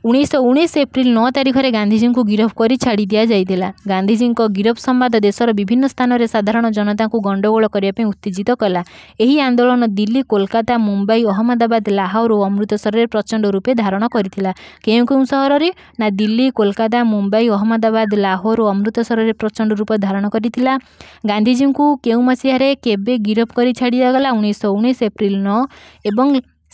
A: ଉଣେଇଶହ ଉଣେଇଶ ଏପ୍ରିଲ ନଅ ତାରିଖରେ ଗାନ୍ଧିଜୀଙ୍କୁ ଗିରଫ କରି ଛାଡ଼ି ଦିଆଯାଇଥିଲା ଗାନ୍ଧିଜୀଙ୍କ ଗିରଫ ସମ୍ବାଦ ଦେଶର ବିଭିନ୍ନ ସ୍ଥାନରେ ସାଧାରଣ ଜନତାଙ୍କୁ ଗଣ୍ଡଗୋଳ କରିବା ପାଇଁ ଉତ୍ତେଜିତ କଲା ଏହି ଆନ୍ଦୋଳନ ଦିଲ୍ଲୀ କୋଲକାତା ମୁମ୍ବାଇ ଅହମ୍ମଦାବାଦ ଲାହୋର ଓ ଅମୃତସରରେ ପ୍ରଚଣ୍ଡ ରୂପେ ଧାରଣ କରିଥିଲା କେଉଁ କେଉଁ ସହରରେ ନା ଦିଲ୍ଲୀ କୋଲକାତା ମୁମ୍ବାଇ ଅହମ୍ମଦାବାଦ ଲାହୋର ଓ ଅମୃତସରରେ ପ୍ରଚଣ୍ଡ ରୂପ ଧାରଣ କରିଥିଲା ଗାନ୍ଧିଜୀଙ୍କୁ କେଉଁ ମସିହାରେ କେବେ ଗିରଫ କରି ଛାଡ଼ି ଦିଆଗଲା ଉଣେଇଶହ ଉଣେଇଶ ଏପ୍ରିଲ ନଅ ଏବଂ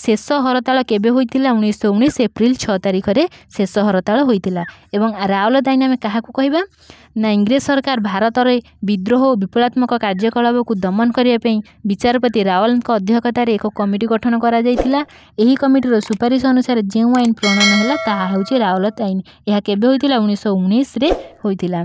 A: ଶେଷ ହରତାଳ କେବେ ହୋଇଥିଲା ଉଣେଇଶହ ଉଣେଇଶ ଏପ୍ରିଲ ଛଅ ତାରିଖରେ ଶେଷ ହରତାଳ ହୋଇଥିଲା ଏବଂ ରାଓଲ ଦାଇନ ଆମେ କାହାକୁ କହିବା ନା ଇଂରେଜ ସରକାର ଭାରତରେ ବିଦ୍ରୋହ ଓ ବିପ୍ଳାତ୍ମକ କାର୍ଯ୍ୟକଳାପକୁ ଦମନ କରିବା ପାଇଁ ବିଚାରପତି ରାୱଲଙ୍କ ଅଧ୍ୟକ୍ଷତାରେ ଏକ କମିଟି ଗଠନ କରାଯାଇଥିଲା ଏହି କମିଟିର ସୁପାରିଶ ଅନୁସାରେ ଯେଉଁ ଆଇନ ପ୍ରଣୟନ ହେଲା ତାହା ହେଉଛି ରାଓଲତ ଆଇନ ଏହା କେବେ ହୋଇଥିଲା ଉଣେଇଶହ ଉଣେଇଶରେ ହୋଇଥିଲା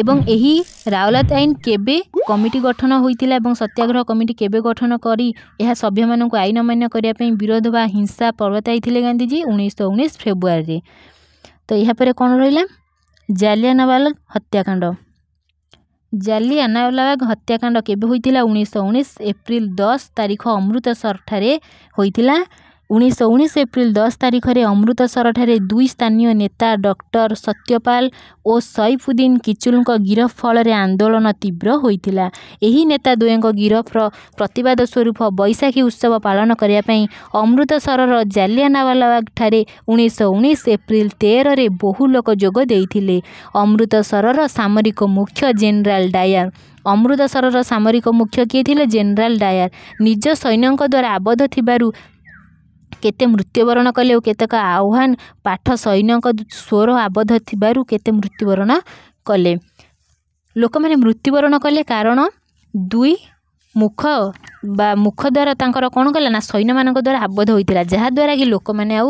A: ଏବଂ ଏହି ରାଓଲାତ ଆଇନ କେବେ କମିଟି ଗଠନ ହୋଇଥିଲା ଏବଂ ସତ୍ୟାଗ୍ରହ କମିଟି କେବେ ଗଠନ କରି ଏହା ସଭ୍ୟମାନଙ୍କୁ ଆଇନ ମାନ୍ୟ କରିବା ପାଇଁ ବିରୋଧ ବା ହିଂସା ପର୍ବତାଇଥିଲେ ଗାନ୍ଧିଜୀ ଉଣେଇଶହ ଉଣେଇଶ ଫେବୃଆରୀରେ ତ ଏହାପରେ କ'ଣ ରହିଲା ଜାଲିଆନାୱାଲା ହତ୍ୟାକାଣ୍ଡ ଜାଲିଆନାୱାଲାବାଗ ହତ୍ୟାକାଣ୍ଡ କେବେ ହୋଇଥିଲା ଉଣେଇଶହ ଉଣେଇଶ ଏପ୍ରିଲ ଦଶ ତାରିଖ ଅମୃତସରଠାରେ ହୋଇଥିଲା ଉଣେଇଶହ ଉଣେଇଶ ଏପ୍ରିଲ ଦଶ ତାରିଖରେ ଅମୃତସରଠାରେ ଦୁଇ ସ୍ଥାନୀୟ ନେତା ଡକ୍ଟର ସତ୍ୟପାଲ ଓ ସୈଫୁଦ୍ଦିନ କିଚୁଲଙ୍କ ଗିରଫ ଫଳରେ ଆନ୍ଦୋଳନ ତୀବ୍ର ହୋଇଥିଲା ଏହି ନେତା ଦୁହେଙ୍କ ଗିରଫର ପ୍ରତିବାଦ ସ୍ୱରୂପ ବୈଶାଖୀ ଉତ୍ସବ ପାଳନ କରିବା ପାଇଁ ଅମୃତସରର ଜାଲିଆନାୱାଲାବାଗଠାରେ ଉଣେଇଶହ ଉଣେଇଶ ଏପ୍ରିଲ ତେରରେ ବହୁ ଲୋକ ଯୋଗ ଦେଇଥିଲେ ଅମୃତସରର ସାମରିକ ମୁଖ୍ୟ ଜେନେରାଲ ଡାୟାର ଅମୃତସରର ସାମରିକ ମୁଖ୍ୟ କିଏ ଥିଲେ ଜେନେରାଲ ଡାୟାର ନିଜ ସୈନ୍ୟଙ୍କ ଦ୍ୱାରା ଆବଦ୍ଧ ଥିବାରୁ କେତେ ମୃତ୍ୟୁବରଣ କଲେ ଓ କେତେକ ଆହ୍ୱାନ ପାଠ ସୈନ୍ୟଙ୍କ ସ୍ୱର ଆବଦ୍ଧ ଥିବାରୁ କେତେ ମୃତ୍ୟୁବରଣ କଲେ ଲୋକମାନେ ମୃତ୍ୟୁବରଣ କଲେ କାରଣ ଦୁଇ ମୁଖ ବା ମୁଖ ଦ୍ୱାରା ତାଙ୍କର କ'ଣ କଲା ନା ସୈନ୍ୟମାନଙ୍କ ଦ୍ୱାରା ଆବଦ୍ଧ ହୋଇଥିଲା ଯାହାଦ୍ୱାରା କି ଲୋକମାନେ ଆଉ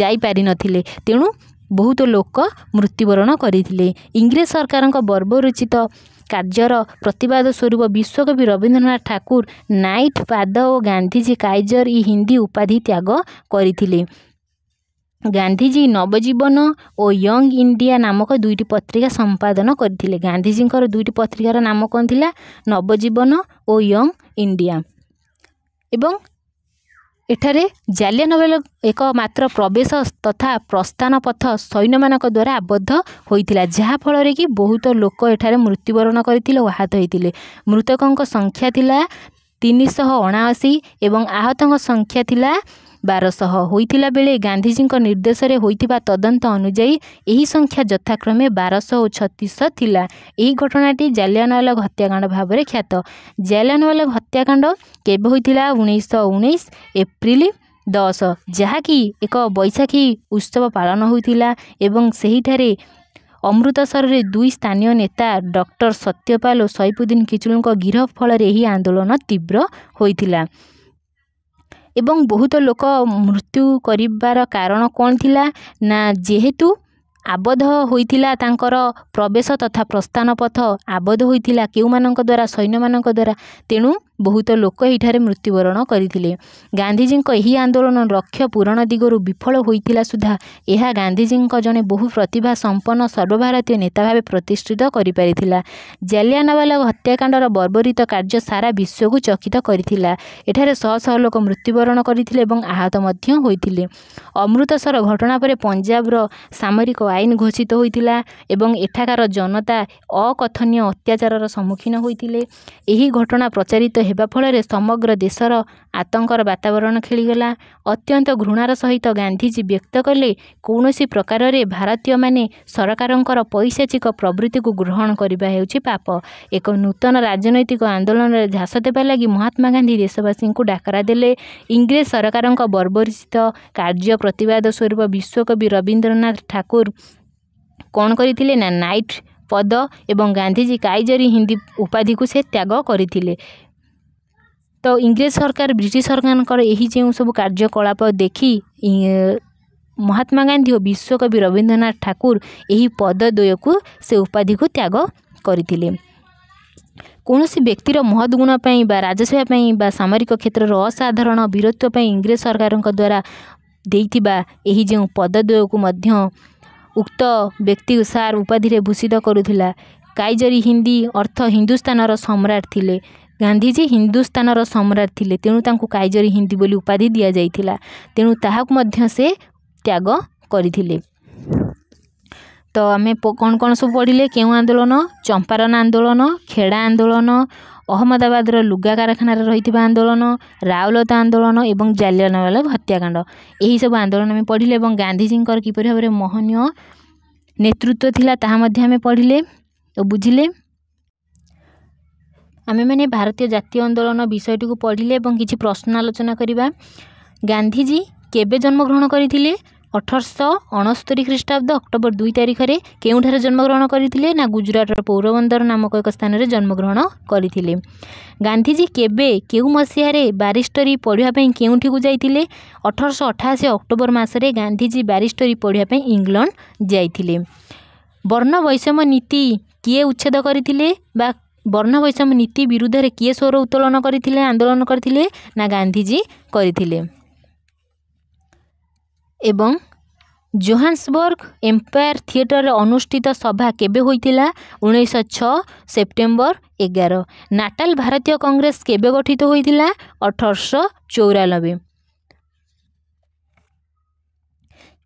A: ଯାଇପାରିନଥିଲେ ତେଣୁ ବହୁତ ଲୋକ ମୃତ୍ୟୁବରଣ କରିଥିଲେ ଇଂରେଜ ସରକାରଙ୍କ ବର୍ବରୁଚିତ କାର୍ଯ୍ୟର ପ୍ରତିବାଦ ସ୍ୱରୂପ ବିଶ୍ୱକବି ରବୀନ୍ଦ୍ରନାଥ ଠାକୁର ନାଇଟ୍ ପାଦ ଓ ଗାନ୍ଧିଜୀ କାଇଜର ଇ ହିନ୍ଦୀ ଉପାଧି ତ୍ୟାଗ କରିଥିଲେ ଗାନ୍ଧିଜୀ ନବଜୀବନ ଓ ୟଙ୍ଗ ଇଣ୍ଡିଆ ନାମକ ଦୁଇଟି ପତ୍ରିକା ସମ୍ପାଦନ କରିଥିଲେ ଗାନ୍ଧିଜୀଙ୍କର ଦୁଇଟି ପତ୍ରିକାର ନାମ କ'ଣ ଥିଲା ନବଜୀବନ ଓ ୟଙ୍ଗ ଇଣ୍ଡିଆ ଏବଂ ଏଠାରେ ଜାଲିଆନବାଲ ଏକ ମାତ୍ର ପ୍ରବେଶ ତଥା ପ୍ରସ୍ଥାନ ପଥ ସୈନ୍ୟମାନଙ୍କ ଦ୍ୱାରା ଆବଦ୍ଧ ହୋଇଥିଲା ଯାହାଫଳରେ କି ବହୁତ ଲୋକ ଏଠାରେ ମୃତ୍ୟୁବରଣ କରିଥିଲେ ଓ ଆହତ ହୋଇଥିଲେ ମୃତକଙ୍କ ସଂଖ୍ୟା ଥିଲା ତିନିଶହ ଅଣାଅଶୀ ଏବଂ ଆହତଙ୍କ ସଂଖ୍ୟା ଥିଲା ବାରଶହ ହୋଇଥିଲା ବେଳେ ଗାନ୍ଧିଜୀଙ୍କ ନିର୍ଦ୍ଦେଶରେ ହୋଇଥିବା ତଦନ୍ତ ଅନୁଯାୟୀ ଏହି ସଂଖ୍ୟା ଯଥାକ୍ରମେ ବାରଶହ ଓ ଛତିଶ ଥିଲା ଏହି ଘଟଣାଟି ଜାଲିଆନୱାଲଗ ହତ୍ୟାକାଣ୍ଡ ଭାବରେ ଖ୍ୟାତ ଜାଲିଆନୱାଲଗ ହତ୍ୟାକାଣ୍ଡ କେବେ ହୋଇଥିଲା ଉଣେଇଶହ ଉଣେଇଶ ଏପ୍ରିଲ ଦଶ ଯାହାକି ଏକ ବୈଶାଖୀ ଉତ୍ସବ ପାଳନ ହୋଇଥିଲା ଏବଂ ସେହିଠାରେ ଅମୃତସରରେ ଦୁଇ ସ୍ଥାନୀୟ ନେତା ଡକ୍ଟର ସତ୍ୟପାଲ ଓ ସୈଫୁଦ୍ଦିନ କିଚୁଲୁଙ୍କ ଗିରଫ ଫଳରେ ଏହି ଆନ୍ଦୋଳନ ତୀବ୍ର ହୋଇଥିଲା ଏବଂ ବହୁତ ଲୋକ ମୃତ୍ୟୁ କରିବାର କାରଣ କ'ଣ ଥିଲା ନା ଯେହେତୁ ଆବଦ୍ଧ ହୋଇଥିଲା ତାଙ୍କର ପ୍ରବେଶ ତଥା ପ୍ରସ୍ଥାନ ପଥ ଆବଦ୍ଧ ହୋଇଥିଲା କେଉଁମାନଙ୍କ ଦ୍ୱାରା ସୈନ୍ୟମାନଙ୍କ ଦ୍ୱାରା ତେଣୁ ବହୁତ ଲୋକ ଏଠାରେ ମୃତ୍ୟୁବରଣ କରିଥିଲେ ଗାନ୍ଧିଜୀଙ୍କ ଏହି ଆନ୍ଦୋଳନ ଲକ୍ଷ୍ୟ ପୂରଣ ଦିଗରୁ ବିଫଳ ହୋଇଥିଲା ସୁଦ୍ଧା ଏହା ଗାନ୍ଧିଜୀଙ୍କ ଜଣେ ବହୁ ପ୍ରତିଭା ସମ୍ପନ୍ନ ସର୍ବଭାରତୀୟ ନେତା ଭାବେ ପ୍ରତିଷ୍ଠିତ କରିପାରିଥିଲା ଜାଲିଆନାବାଲା ହତ୍ୟାକାଣ୍ଡର ବର୍ବରିତ କାର୍ଯ୍ୟ ସାରା ବିଶ୍ୱକୁ ଚକିତ କରିଥିଲା ଏଠାରେ ଶହ ଶହ ଲୋକ ମୃତ୍ୟୁବରଣ କରିଥିଲେ ଏବଂ ଆହତ ମଧ୍ୟ ହୋଇଥିଲେ ଅମୃତସର ଘଟଣା ପରେ ପଞ୍ଜାବର ସାମରିକ ଆଇନ ଘୋଷିତ ହୋଇଥିଲା ଏବଂ ଏଠାକାର ଜନତା ଅକଥନୀୟ ଅତ୍ୟାଚାରର ସମ୍ମୁଖୀନ ହୋଇଥିଲେ ଏହି ଘଟଣା ପ୍ରଚାରିତ ହେବା ଫଳରେ ସମଗ୍ର ଦେଶର ଆତଙ୍କର ବାତାବରଣ ଖେଳିଗଲା ଅତ୍ୟନ୍ତ ଘୃଣାର ସହିତ ଗାନ୍ଧିଜୀ ବ୍ୟକ୍ତ କଲେ କୌଣସି ପ୍ରକାରରେ ଭାରତୀୟମାନେ ସରକାରଙ୍କର ପୈଶାଚିକ ପ୍ରବୃତ୍ତିକୁ ଗ୍ରହଣ କରିବା ହେଉଛି ପାପ ଏକ ନୂତନ ରାଜନୈତିକ ଆନ୍ଦୋଳନରେ ଝାସ ଦେବା ଲାଗି ମହାତ୍ମା ଗାନ୍ଧୀ ଦେଶବାସୀଙ୍କୁ ଡାକରା ଦେଲେ ଇଂରେଜ ସରକାରଙ୍କ ବର୍ବରିଚିତ କାର୍ଯ୍ୟ ପ୍ରତିବାଦ ସ୍ୱରୂପ ବିଶ୍ୱକବି ରବୀନ୍ଦ୍ରନାଥ ଠାକୁର କ'ଣ କରିଥିଲେ ନା ନାଇଟ୍ ପଦ ଏବଂ ଗାନ୍ଧିଜୀ କାଇଜରୀ ହିନ୍ଦୀ ଉପାଧିକୁ ସେ ତ୍ୟାଗ କରିଥିଲେ तो इङ्लेज सरकार ब्रिटिश सरकारको यही जो सब कार्यकलाप देखि महात्मा गांधी गान्धी विश्वकवि रवींद्रनाथ ठाकुर यही को से पदद्वयको उपाधिको त्याग व्यक्तिर महत्गुणप राजसेवाई बा सामरिक क्षेत्र र असाधारण वीरत्व इङ्ग्रेज सरकारको द्वारा यही जो उक्त व्यक्ति साराधि भूषित गर्ुला कजरी हिंदी अर्थ हिन्दुस् सम्राट ले ଗାନ୍ଧିଜୀ ହିନ୍ଦୁସ୍ତାନର ସମ୍ରାଟ ଥିଲେ ତେଣୁ ତାଙ୍କୁ କାଇଜରୀ ହିନ୍ଦୀ ବୋଲି ଉପାଧି ଦିଆଯାଇଥିଲା ତେଣୁ ତାହାକୁ ମଧ୍ୟ ସେ ତ୍ୟାଗ କରିଥିଲେ ତ ଆମେ କ'ଣ କ'ଣ ସବୁ ପଢ଼ିଲେ କେଉଁ ଆନ୍ଦୋଳନ ଚମ୍ପାରନ ଆନ୍ଦୋଳନ ଖେଡ଼ା ଆନ୍ଦୋଳନ ଅହମ୍ମଦାବାଦର ଲୁଗା କାରଖାନାରେ ରହିଥିବା ଆନ୍ଦୋଳନ ରାଉଲତା ଆନ୍ଦୋଳନ ଏବଂ ଜାଲିଆନାବାଲା ହତ୍ୟାକାଣ୍ଡ ଏହିସବୁ ଆନ୍ଦୋଳନ ଆମେ ପଢ଼ିଲେ ଏବଂ ଗାନ୍ଧିଜୀଙ୍କର କିପରି ଭାବରେ ମହନୀୟ ନେତୃତ୍ୱ ଥିଲା ତାହା ମଧ୍ୟ ଆମେ ପଢ଼ିଲେ ଓ ବୁଝିଲେ ଆମେମାନେ ଭାରତୀୟ ଜାତୀୟ ଆନ୍ଦୋଳନ ବିଷୟଟିକୁ ପଢ଼ିଲେ ଏବଂ କିଛି ପ୍ରଶ୍ନ ଆଲୋଚନା କରିବା ଗାନ୍ଧିଜୀ କେବେ ଜନ୍ମଗ୍ରହଣ କରିଥିଲେ ଅଠରଶହ ଅଣସ୍ତରୀ ଖ୍ରୀଷ୍ଟାବ୍ଦ ଅକ୍ଟୋବର ଦୁଇ ତାରିଖରେ କେଉଁଠାରେ ଜନ୍ମଗ୍ରହଣ କରିଥିଲେ ନା ଗୁଜୁରାଟର ପୌରବନ୍ଦର ନାମକ ଏକ ସ୍ଥାନରେ ଜନ୍ମଗ୍ରହଣ କରିଥିଲେ ଗାନ୍ଧିଜୀ କେବେ କେଉଁ ମସିହାରେ ବାରିଷ୍ଟରୀ ପଢ଼ିବା ପାଇଁ କେଉଁଠିକୁ ଯାଇଥିଲେ ଅଠରଶହ ଅଠାଅଶୀ ଅକ୍ଟୋବର ମାସରେ ଗାନ୍ଧିଜୀ ବାରିଷ୍ଟରୀ ପଢ଼ିବା ପାଇଁ ଇଂଲଣ୍ଡ ଯାଇଥିଲେ ବର୍ଣ୍ଣ ବୈଷମ୍ୟ ନୀତି କିଏ ଉଚ୍ଛେଦ କରିଥିଲେ ବା ବର୍ଣ୍ଣବୈଷମ୍ୟ ନୀତି ବିରୁଦ୍ଧରେ କିଏ ସ୍ୱର ଉତ୍ତୋଳନ କରିଥିଲେ ଆନ୍ଦୋଳନ କରିଥିଲେ ନା ଗାନ୍ଧିଜୀ କରିଥିଲେ ଏବଂ ଜୋହାନ୍ସବର୍ଗ ଏମ୍ପାୟାର ଥିଏଟରରେ ଅନୁଷ୍ଠିତ ସଭା କେବେ ହୋଇଥିଲା ଉଣେଇଶହ ଛଅ ସେପ୍ଟେମ୍ବର ଏଗାର ନାଟାଲ ଭାରତୀୟ କଂଗ୍ରେସ କେବେ ଗଠିତ ହୋଇଥିଲା ଅଠରଶହ ଚଉରାନବେ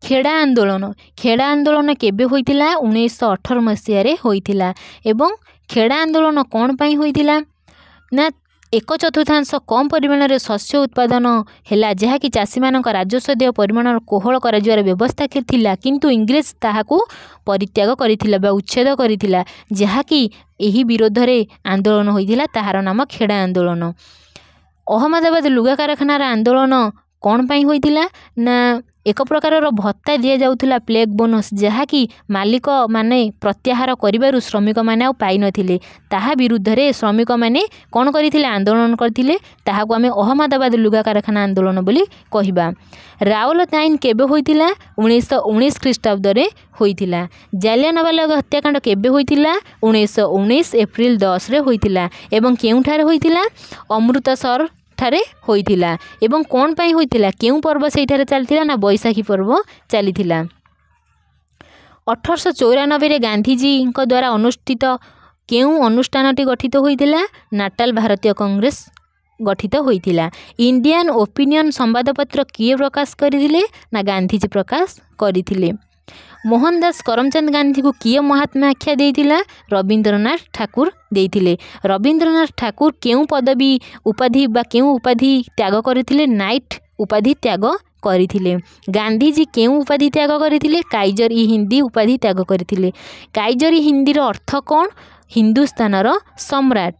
A: ଖେଡ଼ା ଆନ୍ଦୋଳନ ଖେଡ଼ା ଆନ୍ଦୋଳନ କେବେ ହୋଇଥିଲା ଉଣେଇଶହ ଅଠର ମସିହାରେ ହୋଇଥିଲା ଏବଂ ଖେଡ଼ା ଆନ୍ଦୋଳନ କ'ଣ ପାଇଁ ହୋଇଥିଲା ନା ଏକ ଚତୁର୍ଥାଂଶ କମ୍ ପରିମାଣରେ ଶସ୍ୟ ଉତ୍ପାଦନ ହେଲା ଯାହାକି ଚାଷୀମାନଙ୍କ ରାଜସ୍ୱ ଦେୟ ପରିମାଣର କୋହଳ କରାଯିବାର ବ୍ୟବସ୍ଥା ଥିଲା କିନ୍ତୁ ଇଂରେଜ ତାହାକୁ ପରିତ୍ୟାଗ କରିଥିଲା ବା ଉଚ୍ଛେଦ କରିଥିଲା ଯାହାକି ଏହି ବିରୋଧରେ ଆନ୍ଦୋଳନ ହୋଇଥିଲା ତାହାର ନାମ ଖେଡ଼ା ଆନ୍ଦୋଳନ ଅହମ୍ମଦାବାଦ ଲୁଗା କାରଖାନାର ଆନ୍ଦୋଳନ କ'ଣ ପାଇଁ ହୋଇଥିଲା ନା ଏକ ପ୍ରକାରର ଭତ୍ତା ଦିଆଯାଉଥିଲା ପ୍ଲେଗ୍ ବୋନସ୍ ଯାହାକି ମାଲିକମାନେ ପ୍ରତ୍ୟାହାର କରିବାରୁ ଶ୍ରମିକମାନେ ଆଉ ପାଇନଥିଲେ ତାହା ବିରୁଦ୍ଧରେ ଶ୍ରମିକମାନେ କ'ଣ କରିଥିଲେ ଆନ୍ଦୋଳନ କରିଥିଲେ ତାହାକୁ ଆମେ ଅହମ୍ମଦାବାଦ ଲୁଗା କାରଖାନା ଆନ୍ଦୋଳନ ବୋଲି କହିବା ରାଉଲ ତାଇନ୍ କେବେ ହୋଇଥିଲା ଉଣେଇଶହ ଉଣେଇଶ ଖ୍ରୀଷ୍ଟାବ୍ଦରେ ହୋଇଥିଲା ଜାଲିଆନବାଲଗ ହତ୍ୟାକାଣ୍ଡ କେବେ ହୋଇଥିଲା ଉଣେଇଶହ ଉଣେଇଶ ଏପ୍ରିଲ ଦଶରେ ହୋଇଥିଲା ଏବଂ କେଉଁଠାରେ ହୋଇଥିଲା ଅମୃତସର ଠାରେ ହୋଇଥିଲା ଏବଂ କ'ଣ ପାଇଁ ହୋଇଥିଲା କେଉଁ ପର୍ବ ସେଇଠାରେ ଚାଲିଥିଲା ନା ବୈଶାଖୀ ପର୍ବ ଚାଲିଥିଲା ଅଠରଶହ ଚଉରାନବେରେ ଗାନ୍ଧିଜୀଙ୍କ ଦ୍ୱାରା ଅନୁଷ୍ଠିତ କେଉଁ ଅନୁଷ୍ଠାନଟି ଗଠିତ ହୋଇଥିଲା ନାଟାଲ ଭାରତୀୟ କଂଗ୍ରେସ ଗଠିତ ହୋଇଥିଲା ଇଣ୍ଡିଆନ୍ ଓପିନିଅନ୍ ସମ୍ବାଦପତ୍ର କିଏ ପ୍ରକାଶ କରିଥିଲେ ନା ଗାନ୍ଧିଜୀ ପ୍ରକାଶ କରିଥିଲେ মোহন দাস করমচাঁদ গান্ধীকে কিয়ে মহাত্মা আখ্যা দিয়েছিল রবীন্দ্রনাথ ঠাকুর ଦେଇଥିଲେ ରବୀନ୍ଦ୍ରନାଥ ଠାକୁର କେଉଁ ପଦବୀ ଉପାଧି ବା କେଉଁ ଉପାଧି ତ୍ୟାଗ କରିଥିଲେ ନାଇଟ୍ ଉପାଧି ତ୍ୟାଗ କରିଥିଲେ ଗାନ୍ଧିଜୀ କେଉଁ ଉପାଧି ତ୍ୟାଗ କରିଥିଲେ କାଇଜର ଇ ହିନ୍ଦୀ ଉପାଧି ତ୍ୟାଗ କରିଥିଲେ କାଇଜର ଇ ହିନ୍ଦୀର ଅର୍ଥ କ'ଣ ହିନ୍ଦୁସ୍ତାନର ସମ୍ରାଟ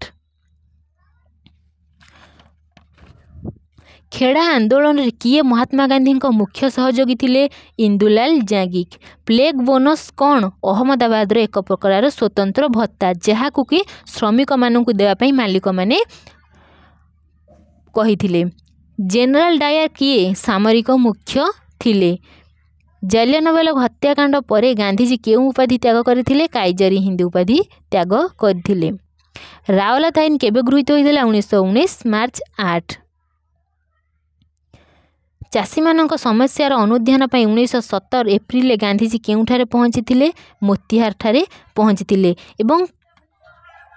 A: ଖେଡ଼ା ଆନ୍ଦୋଳନରେ କିଏ ମହାତ୍ମା ଗାନ୍ଧୀଙ୍କ ମୁଖ୍ୟ ସହଯୋଗୀ ଥିଲେ ଇନ୍ଦୁଲାଲ ଜାଙ୍ଗିକ୍ ପ୍ଲେଗ୍ ବୋନସ୍ କ'ଣ ଅହମ୍ମଦାବାଦର ଏକ ପ୍ରକାରର ସ୍ୱତନ୍ତ୍ର ଭତ୍ତା ଯାହାକୁ କି ଶ୍ରମିକମାନଙ୍କୁ ଦେବା ପାଇଁ ମାଲିକମାନେ କହିଥିଲେ ଜେନେରାଲ ଡାୟାର କିଏ ସାମରିକ ମୁଖ୍ୟ ଥିଲେ ଜାଲିଆନବାଲକ ହତ୍ୟାକାଣ୍ଡ ପରେ ଗାନ୍ଧିଜୀ କେଉଁ ଉପାଧି ତ୍ୟାଗ କରିଥିଲେ କାଇଜରୀ ହିନ୍ଦୀ ଉପାଧି ତ୍ୟାଗ କରିଥିଲେ ରାଓଲା ତାଇନ କେବେ ଗୃହୀତ ହୋଇଥିଲା ଉଣେଇଶହ ଉଣେଇଶ ମାର୍ଚ୍ଚ ଆଠ ଚାଷୀମାନଙ୍କ ସମସ୍ୟାର ଅନୁଧ୍ୟାନ ପାଇଁ ଉଣେଇଶହ ସତର ଏପ୍ରିଲରେ ଗାନ୍ଧିଜୀ କେଉଁଠାରେ ପହଞ୍ଚିଥିଲେ ମୋତିହାରଠାରେ ପହଞ୍ଚିଥିଲେ ଏବଂ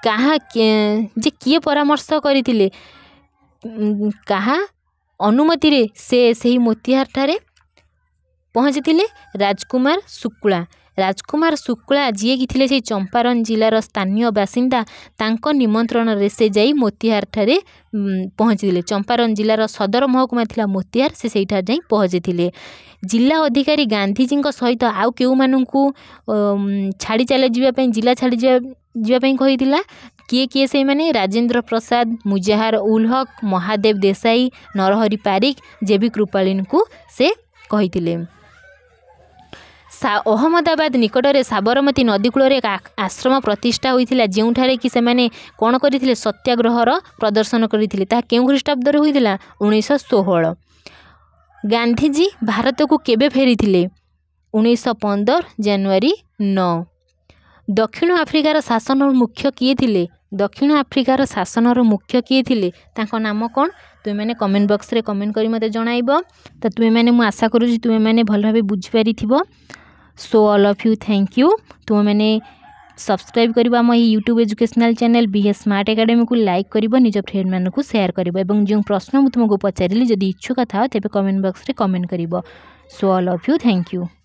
A: କାହା ଯେ କିଏ ପରାମର୍ଶ କରିଥିଲେ କାହା ଅନୁମତିରେ ସେ ସେହି ମୋତିହାରଠାରେ ପହଞ୍ଚିଥିଲେ ରାଜକୁମାର ଶୁକ୍ଳା ରାଜକୁମାର ଶୁକ୍ଲା ଯିଏକି ଥିଲେ ସେ ଚମ୍ପାରନ୍ ଜିଲ୍ଲାର ସ୍ଥାନୀୟ ବାସିନ୍ଦା ତାଙ୍କ ନିମନ୍ତ୍ରଣରେ ସେ ଯାଇ ମୋତିହାରଠାରେ ପହଞ୍ଚିଥିଲେ ଚମ୍ପାରନ୍ ଜିଲ୍ଲାର ସଦର ମହକୁମା ଥିଲା ମୋତିହାର ସେ ସେଇଠାରେ ଯାଇ ପହଞ୍ଚିଥିଲେ ଜିଲ୍ଲା ଅଧିକାରୀ ଗାନ୍ଧିଜୀଙ୍କ ସହିତ ଆଉ କେଉଁମାନଙ୍କୁ ଛାଡ଼ି ଚାଲିଯିବା ପାଇଁ ଜିଲ୍ଲା ଛାଡ଼ିଯିବା ଯିବା ପାଇଁ କହିଥିଲା କିଏ କିଏ ସେଇମାନେ ରାଜେନ୍ଦ୍ର ପ୍ରସାଦ ମୁଜାହାର ଉଲ୍ ହକ୍ ମହାଦେବ ଦେଶାଇ ନରହରି ପାରିକ୍ ଜେବି କୃପାଳିନ୍ଙ୍କୁ ସେ କହିଥିଲେ ଅହମ୍ମଦାବାଦ ନିକଟରେ ସାବରମତୀ ନଦୀକୂଳରେ ଏକ ଆଶ୍ରମ ପ୍ରତିଷ୍ଠା ହୋଇଥିଲା ଯେଉଁଠାରେ କି ସେମାନେ କ'ଣ କରିଥିଲେ ସତ୍ୟାଗ୍ରହର ପ୍ରଦର୍ଶନ କରିଥିଲେ ତାହା କେଉଁ ଖ୍ରୀଷ୍ଟାବ୍ଦରେ ହୋଇଥିଲା ଉଣେଇଶହ ଷୋହଳ ଗାନ୍ଧିଜୀ ଭାରତକୁ କେବେ ଫେରିଥିଲେ ଉଣେଇଶହ ପନ୍ଦର ଜାନୁଆରୀ ନଅ ଦକ୍ଷିଣ ଆଫ୍ରିକାର ଶାସନ ମୁଖ୍ୟ କିଏ ଥିଲେ ଦକ୍ଷିଣ ଆଫ୍ରିକାର ଶାସନର ମୁଖ୍ୟ କିଏ ଥିଲେ ତାଙ୍କ ନାମ କ'ଣ ତୁମେମାନେ କମେଣ୍ଟ ବକ୍ସରେ କମେଣ୍ଟ କରି ମୋତେ ଜଣାଇବ ତ ତୁମେମାନେ ମୁଁ ଆଶା କରୁଛି ତୁମେମାନେ ଭଲ ଭାବେ ବୁଝିପାରିଥିବ so all of you thank you तुम मैंने सब्सक्राइब कर YouTube educational channel B A smart academy को लाइक कर निज फ्रेंड मानक सेयार कर जो प्रश्न मुझे तुमको पचारि जदि इच्छुक था तेज कमेंट बक्स में कमेंट कर so all of you thank you